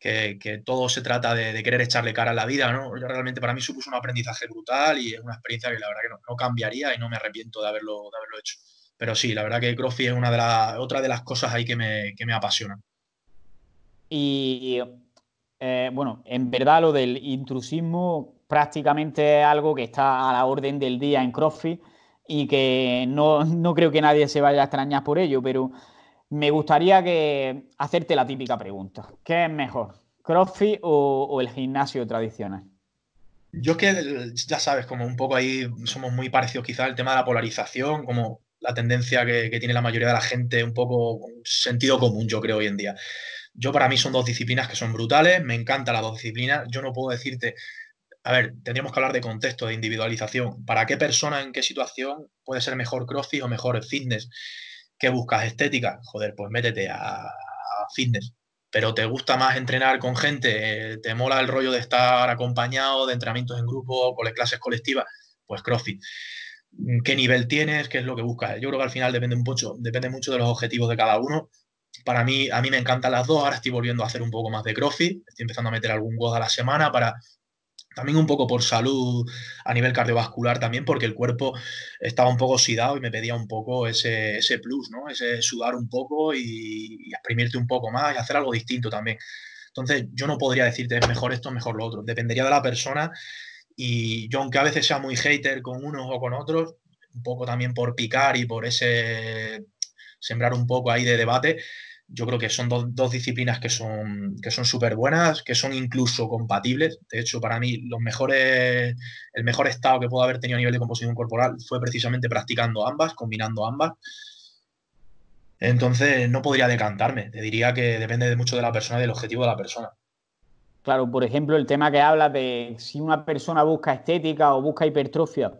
que, todo se trata de, querer echarle cara a la vida, ¿no? realmente para mí supuso un aprendizaje brutal y es una experiencia que la verdad que no, cambiaría y no me arrepiento de haberlo, de haberlo hecho. Pero sí, la verdad que CrossFit es una de las, otra de las cosas ahí que me, que me apasionan. Y eh, bueno, en verdad lo del intrusismo prácticamente es algo que está a la orden del día en CrossFit y que no, creo que nadie se vaya a extrañar por ello, pero me gustaría que hacerte la típica pregunta. ¿Qué es mejor, CrossFit o, el gimnasio tradicional? Yo que, eh, ya sabes, como un poco ahí somos muy parecidos quizá el tema de la polarización, como la tendencia que, tiene la mayoría de la gente, un poco sentido común, yo creo, hoy en día. Yo para mí son dos disciplinas que son brutales, me encantan las dos disciplinas, yo no puedo decirte, a ver, tendríamos que hablar de contexto, de individualización, para qué persona, en qué situación puede ser mejor CrossFit o mejor fitness, qué buscas estética, joder, pues métete a fitness, pero te gusta más entrenar con gente, eh, te mola el rollo de estar acompañado, de entrenamientos en grupo, con clases colectivas, pues CrossFit. ¿Qué nivel tienes? ¿Qué es lo que buscas? Yo creo que al final depende, un depende mucho de los objetivos de cada uno para mí, a mí me encantan las dos. Ahora estoy volviendo a hacer un poco más de crossfit. Estoy empezando a meter algún WOD a la semana para también un poco por salud a nivel cardiovascular también, porque el cuerpo estaba un poco oxidado y me pedía un poco ese, plus, ¿no? Ese sudar un poco y, exprimirte un poco más y hacer algo distinto también. Entonces, yo no podría decirte es mejor esto, mejor lo otro. Dependería de la persona y yo, aunque a veces sea muy hater con unos o con otros, un poco también por picar y por ese sembrar un poco ahí de debate, yo creo que son dos disciplinas que son que son súper buenas, que son incluso compatibles. De hecho, para mí, los mejores, el mejor estado que puedo haber tenido a nivel de composición corporal fue precisamente practicando ambas, combinando ambas. Entonces, no podría decantarme. Te diría que depende mucho de la persona y del objetivo de la persona. Claro, por ejemplo, el tema que habla de si una persona busca estética o busca hipertrofia,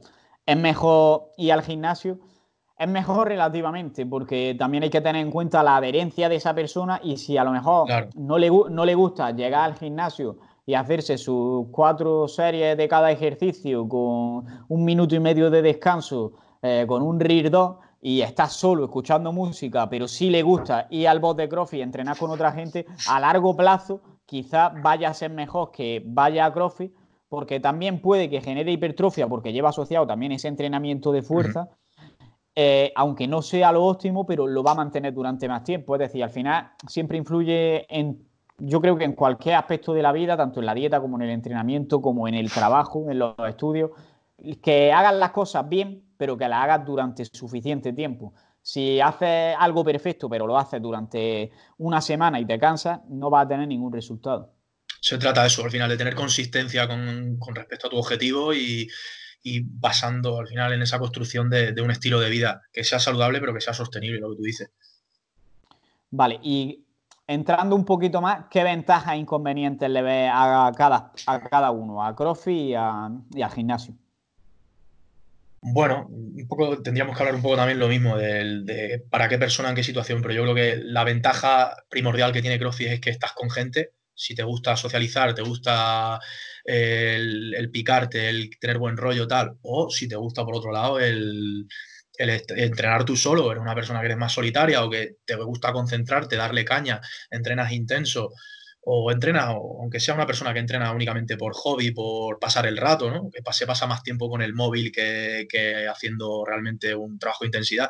es mejor ir al gimnasio es mejor relativamente, porque también hay que tener en cuenta la adherencia de esa persona y si a lo mejor no, le, no le gusta llegar al gimnasio y hacerse sus cuatro series de cada ejercicio con un minuto y medio de descanso, eh, con un RIR y está solo escuchando música, pero sí le gusta ir al box de CrossFit y entrenar con otra gente, a largo plazo quizás vaya a ser mejor que vaya a CrossFit, porque también puede que genere hipertrofia, porque lleva asociado también ese entrenamiento de fuerza. Eh, aunque no sea lo óptimo, pero lo va a mantener durante más tiempo. Es decir, al final siempre influye en, yo creo que en cualquier aspecto de la vida, tanto en la dieta como en el entrenamiento, como en el trabajo, en los estudios, que hagas las cosas bien, pero que las hagas durante suficiente tiempo. Si haces algo perfecto, pero lo haces durante una semana y te cansas, no vas a tener ningún resultado. Se trata de eso, al final, de tener consistencia con respecto a tu objetivo y, y basando al final en esa construcción de, un estilo de vida que sea saludable pero que sea sostenible, lo que tú dices. Vale, y entrando un poquito más, ¿qué ventajas e inconvenientes le ve a cada, a cada uno, a CrossFit y, a, al gimnasio? Bueno, un poco tendríamos que hablar un poco también lo mismo de, para qué persona, en qué situación, pero yo creo que la ventaja primordial que tiene CrossFit es que estás con gente, si te gusta socializar, te gusta eh, el, picarte, el tener buen rollo, tal, o si te gusta por otro lado el, entrenar tú solo, eres una persona que eres más solitaria o que te gusta concentrarte, darle caña, entrenas intenso o entrenas, aunque sea una persona que entrena únicamente por hobby, por pasar el rato, ¿no? que se pasa más tiempo con el móvil que, haciendo realmente un trabajo de intensidad.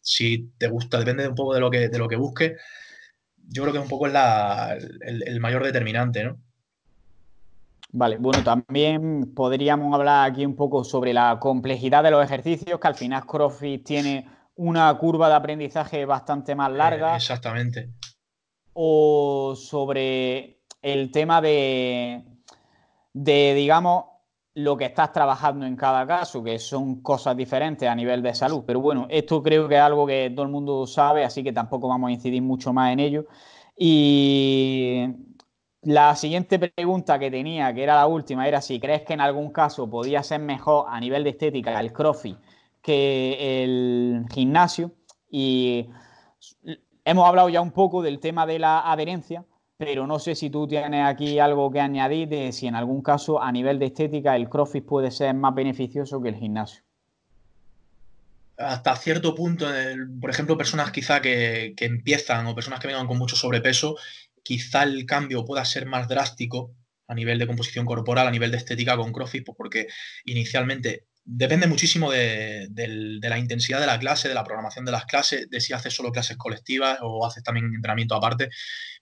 Si te gusta, depende un poco de lo que, de lo que busques yo creo que un poco es el, mayor determinante, ¿no? Vale, bueno, también podríamos hablar aquí un poco sobre la complejidad de los ejercicios, que al final CrossFit tiene una curva de aprendizaje bastante más larga. Eh, exactamente. O sobre el tema de, de digamos, lo que estás trabajando en cada caso, que son cosas diferentes a nivel de salud. Pero bueno, esto creo que es algo que todo el mundo sabe, así que tampoco vamos a incidir mucho más en ello. Y la siguiente pregunta que tenía, que era la última, era si crees que en algún caso podía ser mejor a nivel de estética el crossfit que el gimnasio. Y hemos hablado ya un poco del tema de la adherencia pero no sé si tú tienes aquí algo que añadir de si en algún caso a nivel de estética el CrossFit puede ser más beneficioso que el gimnasio. Hasta cierto punto, por ejemplo, personas quizá que, empiezan o personas que vengan con mucho sobrepeso, quizá el cambio pueda ser más drástico a nivel de composición corporal, a nivel de estética con CrossFit, pues porque inicialmente depende muchísimo de, de, la intensidad de la clase, de la programación de las clases, de si haces solo clases colectivas o haces también entrenamiento aparte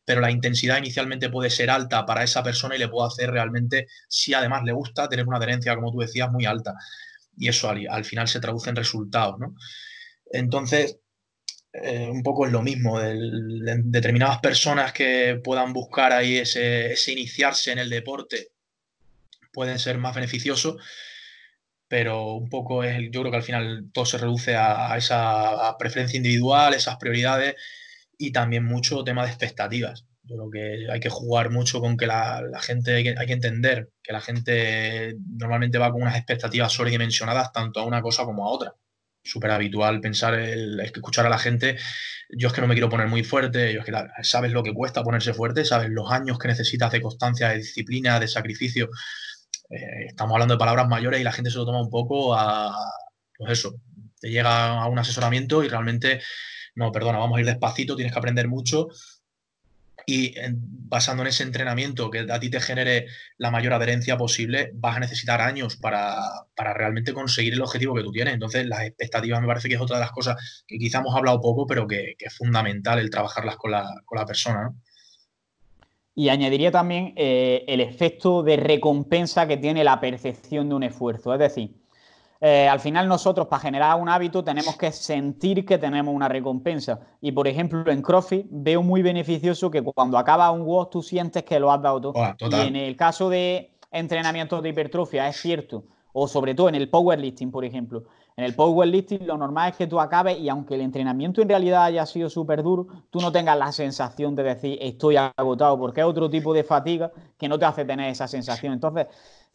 pero la intensidad inicialmente puede ser alta para esa persona y le puede hacer realmente, si además le gusta, tener una adherencia, como tú decías, muy alta. Y eso al, final se traduce en resultados, ¿no? Entonces, eh, un poco es lo mismo. determinadas personas que puedan buscar ahí ese, iniciarse en el deporte pueden ser más beneficiosos pero un poco es, yo creo que al final todo se reduce a esa preferencia individual, esas prioridades y también mucho tema de expectativas. Yo creo que hay que jugar mucho con que la, gente, hay que, entender que la gente normalmente va con unas expectativas sobredimensionadas tanto a una cosa como a otra. Súper habitual pensar, escuchar a la gente, yo es que no me quiero poner muy fuerte, yo es que sabes lo que cuesta ponerse fuerte, sabes los años que necesitas de constancia, de disciplina, de sacrificio. Eh, estamos hablando de palabras mayores y la gente se lo toma un poco a, pues eso, te llega a un asesoramiento y realmente no, perdona, vamos a ir despacito, tienes que aprender mucho. Y basando en ese entrenamiento que a ti te genere la mayor adherencia posible, vas a necesitar años para, realmente conseguir el objetivo que tú tienes. Entonces, las expectativas me parece que es otra de las cosas que quizá hemos hablado poco, pero que, es fundamental el trabajarlas con la, persona. Y añadiría también eh, el efecto de recompensa que tiene la percepción de un esfuerzo. Es decir, eh, al final nosotros para generar un hábito tenemos que sentir que tenemos una recompensa. Y por ejemplo en CrossFit veo muy beneficioso que cuando acaba un WOD tú sientes que lo has dado todo. y en el caso de entrenamientos de hipertrofia es cierto. O sobre todo en el powerlifting, por ejemplo. En el powerlifting lo normal es que tú acabes y aunque el entrenamiento en realidad haya sido súper duro, tú no tengas la sensación de decir estoy agotado, porque es otro tipo de fatiga que no te hace tener esa sensación. Entonces,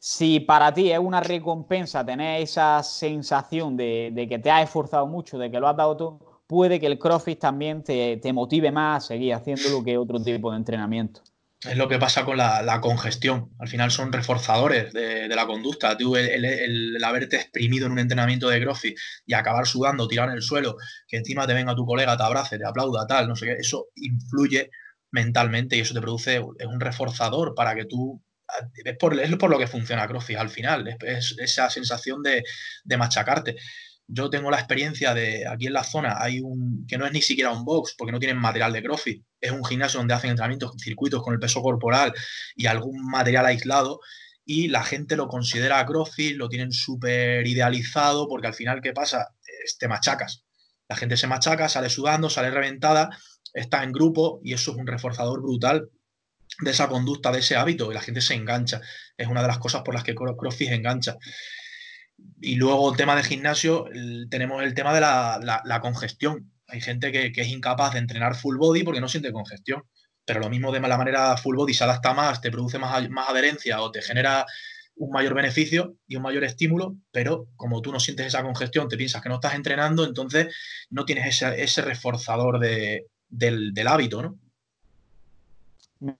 si para ti es una recompensa tener esa sensación de, que te has esforzado mucho, de que lo has dado todo, puede que el CrossFit también te, motive más a seguir haciéndolo que otro tipo de entrenamiento. Es lo que pasa con la, congestión. Al final son reforzadores de, la conducta. Tú, el, haberte exprimido en un entrenamiento de CrossFit y acabar sudando, tirar en el suelo, que encima te venga tu colega, te abrace, te aplauda, tal, no sé qué, eso influye mentalmente y eso te produce, es un reforzador para que tú es por, es por lo que funciona Crossfit al final, esa sensación de, de, machacarte. Yo tengo la experiencia de aquí en la zona hay un que no es ni siquiera un box porque no tienen material de CrossFit, es un gimnasio donde hacen entrenamientos, circuitos con el peso corporal y algún material aislado y la gente lo considera CrossFit, lo tienen súper idealizado porque al final ¿qué pasa? Te machacas. La gente se machaca, sale sudando, sale reventada, está en grupo y eso es un reforzador brutal de esa conducta, de ese hábito, y la gente se engancha. Es una de las cosas por las que CrossFit engancha. Y luego, el tema de gimnasio, tenemos el tema de la, congestión. Hay gente que, es incapaz de entrenar full body porque no siente congestión. Pero lo mismo de la manera full body se adapta más, te produce más, más adherencia o te genera un mayor beneficio y un mayor estímulo, pero como tú no sientes esa congestión, te piensas que no estás entrenando, entonces no tienes ese, reforzador de, del, del hábito, ¿no?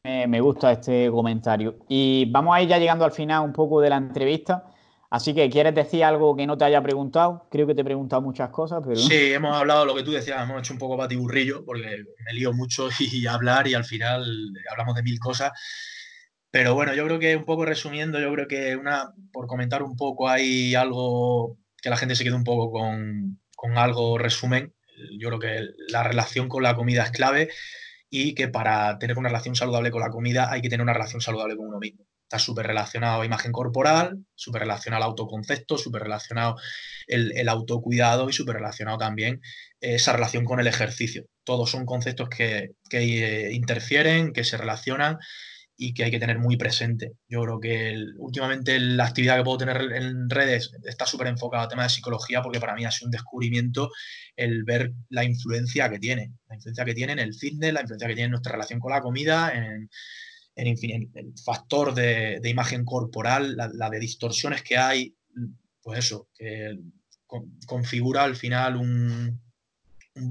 Me, gusta este comentario. Y vamos a ir ya llegando al final un poco de la entrevista. Así que, ¿quieres decir algo que no te haya preguntado? Creo que te he preguntado muchas cosas, pero... Sí, hemos hablado lo que tú decías, hemos hecho un poco batiburrillo porque me lío mucho y, hablar y al final eh, hablamos de mil cosas. Pero bueno, yo creo que un poco resumiendo, yo creo que una, por comentar un poco, hay algo que la gente se quede un poco con algo resumen. Yo creo que la relación con la comida es clave y que para tener una relación saludable con la comida hay que tener una relación saludable con uno mismo. Está súper relacionado a imagen corporal, súper relacionado al autoconcepto, súper relacionado el, autocuidado y súper relacionado también esa relación con el ejercicio. Todos son conceptos que, eh, interfieren, que se relacionan y que hay que tener muy presente. Yo creo que últimamente la actividad que puedo tener en redes está súper enfocada a tema de psicología porque para mí ha sido un descubrimiento el ver la influencia que tiene, la influencia que tiene en el fitness, la influencia que tiene en nuestra relación con la comida, en, el factor de, imagen corporal, la, de distorsiones que hay, pues eso, que configura al final un,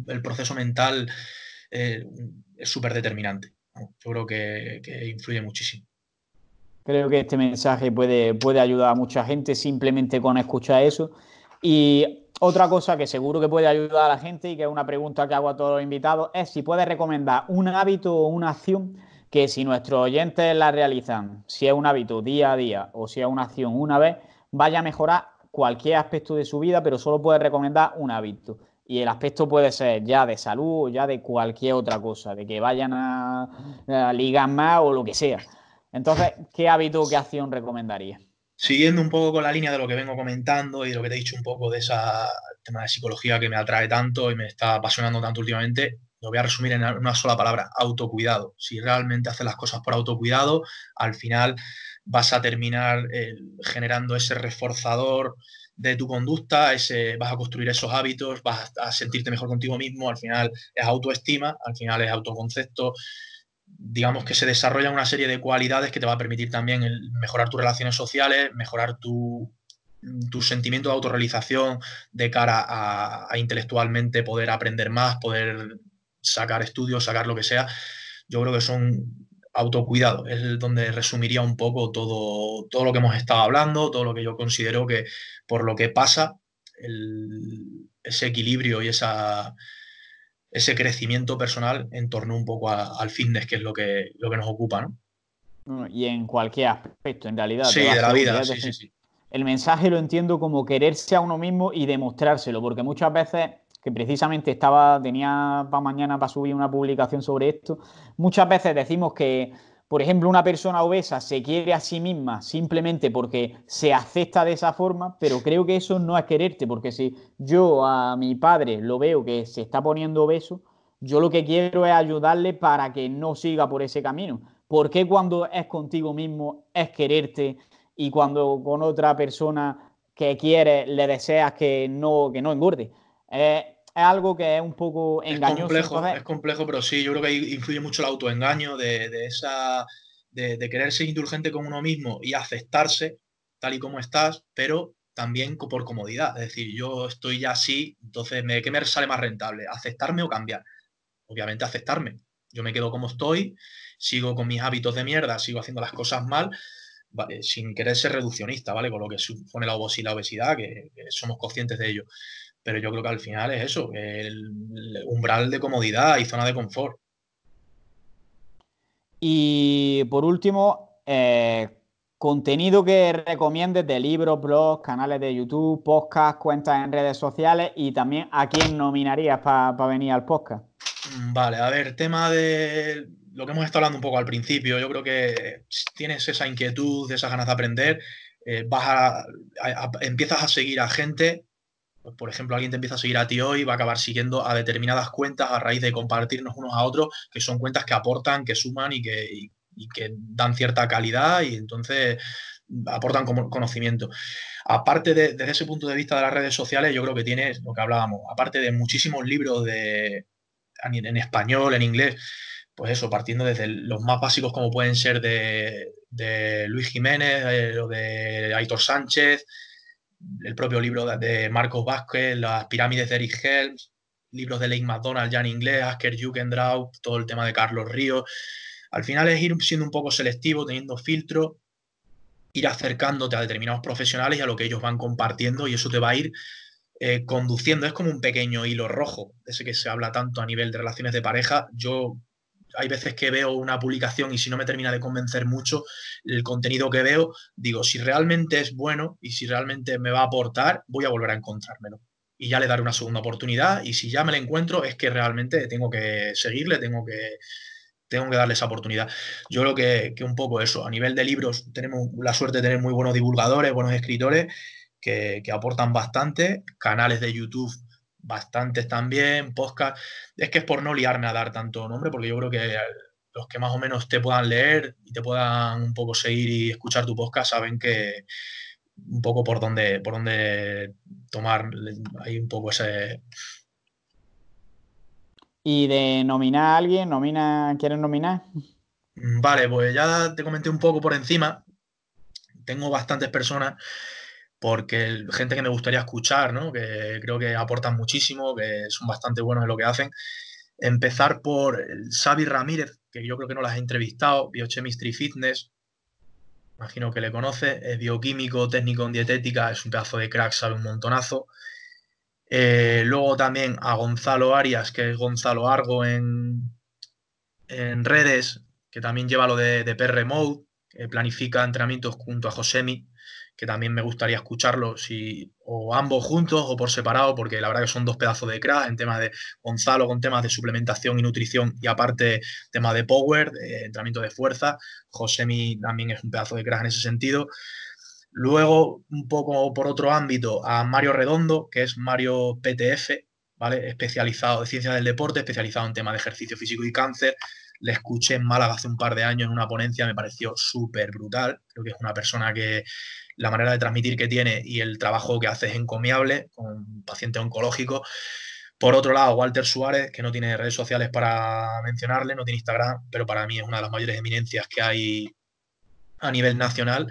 el proceso mental eh, es súper determinante yo creo que, influye muchísimo. Creo que este mensaje puede, puede ayudar a mucha gente simplemente con escuchar eso. Y otra cosa que seguro que puede ayudar a la gente y que es una pregunta que hago a todos los invitados es si puedes recomendar un hábito o una acción que si nuestros oyentes la realizan, si es un hábito día a día o si es una acción una vez, vaya a mejorar cualquier aspecto de su vida, pero solo puedes recomendar un hábito. Y el aspecto puede ser ya de salud o ya de cualquier otra cosa, de que vayan a, ligar más o lo que sea. Entonces, ¿qué hábito o qué acción recomendaría? Siguiendo un poco con la línea de lo que vengo comentando y lo que te he dicho un poco de esa tema de psicología que me atrae tanto y me está apasionando tanto últimamente, lo voy a resumir en una sola palabra, autocuidado. Si realmente haces las cosas por autocuidado, al final vas a terminar eh, generando ese reforzador de tu conducta, ese, vas a construir esos hábitos, vas a, sentirte mejor contigo mismo, al final es autoestima, al final es autoconcepto, digamos que se desarrollan una serie de cualidades que te va a permitir también el mejorar tus relaciones sociales, mejorar tu, sentimiento de autorrealización de cara a, a, intelectualmente poder aprender más, poder sacar estudios, sacar lo que sea. Yo creo que son autocuidado es donde resumiría un poco todo, todo lo que hemos estado hablando, todo lo que yo considero que por lo que pasa, ese equilibrio y esa, ese crecimiento personal en torno un poco al fitness, que es lo que, lo que nos ocupa. Y en cualquier aspecto, en realidad. Sí, de la vida. sí, sí. El mensaje lo entiendo como quererse a uno mismo y demostrárselo, porque muchas veces que precisamente estaba, tenía para mañana para subir una publicación sobre esto. Muchas veces decimos que, por ejemplo, una persona obesa se quiere a sí misma simplemente porque se acepta de esa forma, pero creo que eso no es quererte, porque si yo a mi padre lo veo que se está poniendo obeso, yo lo que quiero es ayudarle para que no siga por ese camino. Porque cuando es contigo mismo es quererte y cuando con otra persona que quiere le deseas que no, que no engorde? Eh, es algo que es un poco engañoso. Es complejo, es complejo, pero sí, yo creo que influye mucho el autoengaño de, de esa. De, querer ser indulgente con uno mismo y aceptarse tal y como estás, pero también por comodidad. Es decir, yo estoy ya así, entonces, me, ¿qué me sale más rentable? ¿Aceptarme o cambiar? Obviamente, aceptarme. Yo me quedo como estoy, sigo con mis hábitos de mierda, sigo haciendo las cosas mal, sin querer ser reduccionista, ¿vale? Con lo que supone la obesidad, la obesidad que somos conscientes de ello pero yo creo que al final es eso, el, umbral de comodidad y zona de confort. Y por último, eh, contenido que recomiendes de libros, blogs, canales de YouTube, podcast, cuentas en redes sociales y también a quién nominarías para venir al podcast. Mm, vale, a ver, tema de lo que hemos estado hablando un poco al principio, yo creo que tienes esa inquietud, esas ganas de aprender, eh, vas a, empiezas a seguir a gente pues, por ejemplo, alguien te empieza a seguir a ti hoy, va a acabar siguiendo a determinadas cuentas a raíz de compartirnos unos a otros, que son cuentas que aportan, que suman y que, dan cierta calidad y entonces aportan como conocimiento. Aparte de, desde ese punto de vista de las redes sociales, yo creo que tiene lo que hablábamos, aparte de muchísimos libros de, en, español, en inglés, pues eso, partiendo desde los más básicos como pueden ser de, Luis Jiménez, eh, o de Aitor Sánchez, el propio libro de Marcos Vázquez, Las pirámides de Eric Helms, libros de Leigh McDonald ya en inglés, Asker Jukendraub, todo el tema de Carlos Ríos. Al final es ir siendo un poco selectivo, teniendo filtro, ir acercándote a determinados profesionales y a lo que ellos van compartiendo y eso te va a ir eh, conduciendo. Es como un pequeño hilo rojo, ese que se habla tanto a nivel de relaciones de pareja. Yo hay veces que veo una publicación y si no me termina de convencer mucho el contenido que veo, digo, si realmente es bueno y si realmente me va a aportar, voy a volver a encontrármelo. Y ya le daré una segunda oportunidad y si ya me la encuentro es que realmente tengo que seguirle, tengo que, tengo que darle esa oportunidad. Yo creo que, un poco eso, a nivel de libros tenemos la suerte de tener muy buenos divulgadores, buenos escritores que, que aportan bastante, canales de YouTube bastantes también, podcast. Es que es por no liarme a dar tanto nombre, porque yo creo que eh, los que más o menos te puedan leer y te puedan un poco seguir y escuchar tu podcast saben que un poco por dónde, por dónde tomar ahí un poco ese... ¿Y de nominar a alguien? ¿Nomina, ¿Quieren nominar? Mm, vale, pues ya te comenté un poco por encima. Tengo bastantes personas porque gente que me gustaría escuchar, ¿no? que creo que aportan muchísimo, que son bastante buenos en lo que hacen. Empezar por Xavi Ramírez, que yo creo que no las he entrevistado, Biochemistry Fitness, imagino que le conoce, es bioquímico, técnico en dietética, es un pedazo de crack, sabe un montonazo. Eh, luego también a Gonzalo Arias, que es Gonzalo Argo en, en redes, que también lleva lo de, de PR Mode, que planifica entrenamientos junto a Josemi, que también me gustaría escucharlos, y, o ambos juntos o por separado, porque la verdad que son dos pedazos de crack en temas de Gonzalo, con temas de suplementación y nutrición, y aparte tema de power, entrenamiento de fuerza. Josemi también es un pedazo de crack en ese sentido. Luego, un poco por otro ámbito, a Mario Redondo, que es Mario PTF, especializado en ciencias del deporte, especializado en temas de ejercicio físico y cáncer, le escuché en Málaga hace un par de años en una ponencia, me pareció súper brutal. Creo que es una persona que la manera de transmitir que tiene y el trabajo que hace es encomiable con paciente oncológico, Por otro lado, Walter Suárez, que no tiene redes sociales para mencionarle, no tiene Instagram, pero para mí es una de las mayores eminencias que hay a nivel nacional.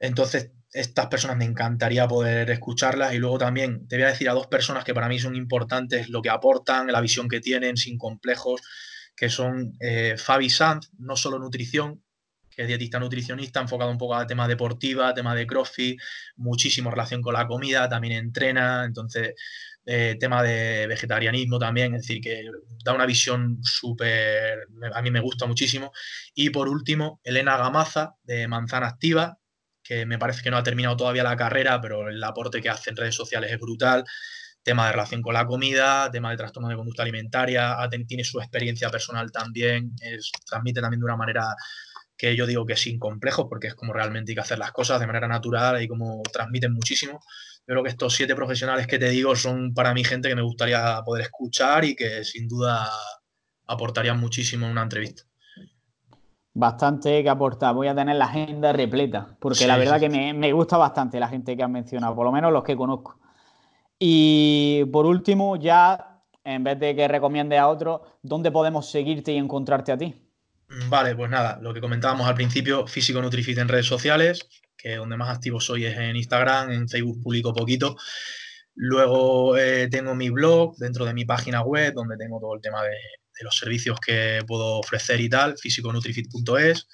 Entonces, estas personas me encantaría poder escucharlas y luego también te voy a decir a dos personas que para mí son importantes, lo que aportan, la visión que tienen, sin complejos que son eh, Fabi Sanz, no solo nutrición, que es dietista nutricionista, enfocado un poco a temas deportiva, tema de crossfit, muchísimo relación con la comida, también entrena, entonces eh, tema de vegetarianismo también, es decir, que da una visión súper, a mí me gusta muchísimo. Y por último, Elena Gamaza, de Manzana Activa, que me parece que no ha terminado todavía la carrera, pero el aporte que hace en redes sociales es brutal tema de relación con la comida, tema de trastorno de conducta alimentaria, tiene su experiencia personal también, transmite también de una manera que yo digo que es sin complejos, porque es como realmente hay que hacer las cosas de manera natural y como transmiten muchísimo. Yo creo que estos siete profesionales que te digo son para mí gente que me gustaría poder escuchar y que sin duda aportarían muchísimo en una entrevista. Bastante que aportar, voy a tener la agenda repleta, porque la verdad que me, gusta bastante la gente que has mencionado, por lo menos los que conozco. Y por último, ya en vez de que recomiende a otro, ¿dónde podemos seguirte y encontrarte a ti? Vale, pues nada, lo que comentábamos al principio, Físico Nutrifit en redes sociales, que donde más activo soy es en Instagram, en Facebook publico poquito. Luego eh, tengo mi blog dentro de mi página web, donde tengo todo el tema de, los servicios que puedo ofrecer y tal, físico físiconutrifit.es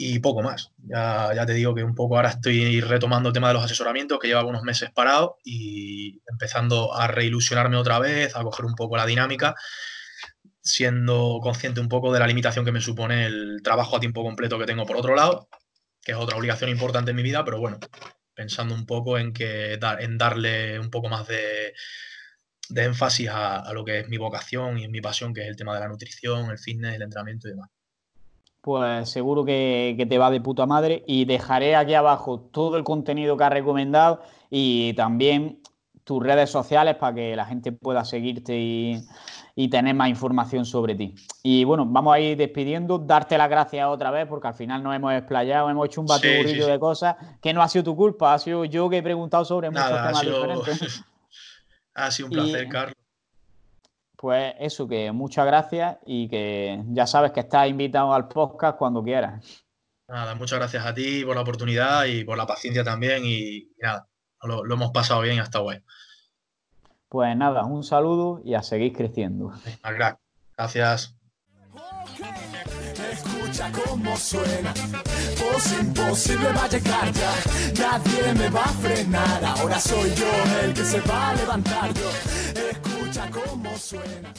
y poco más. Ya, te digo que un poco ahora estoy retomando el tema de los asesoramientos, que llevaba unos meses parado y empezando a reilusionarme otra vez, a coger un poco la dinámica, siendo consciente un poco de la limitación que me supone el trabajo a tiempo completo que tengo por otro lado, que es otra obligación importante en mi vida, pero bueno, pensando un poco en, que en darle un poco más de, énfasis a, a lo que es mi vocación y mi pasión, que es el tema de la nutrición, el fitness, el entrenamiento y demás pues seguro que, te va de puta madre. Y dejaré aquí abajo todo el contenido que has recomendado y también tus redes sociales para que la gente pueda seguirte y, tener más información sobre ti. Y bueno, vamos a ir despidiendo, darte las gracias otra vez porque al final nos hemos explayado, hemos hecho un batiburrillo de cosas que no ha sido tu culpa, ha sido yo que he preguntado sobre muchos temas sido... diferentes. ha sido un placer, Carlos. Pues eso, que muchas gracias y que ya sabes que estás invitado al podcast cuando quieras. Nada, muchas gracias a ti por la oportunidad y por la paciencia también y, nada, lo, hemos pasado bien y hasta hoy. Pues nada, un saludo y a seguir creciendo. Gracias. Escucha cómo suena. imposible va Nadie me va a frenar. Ahora soy yo el que se va a levantar ya cómo suena.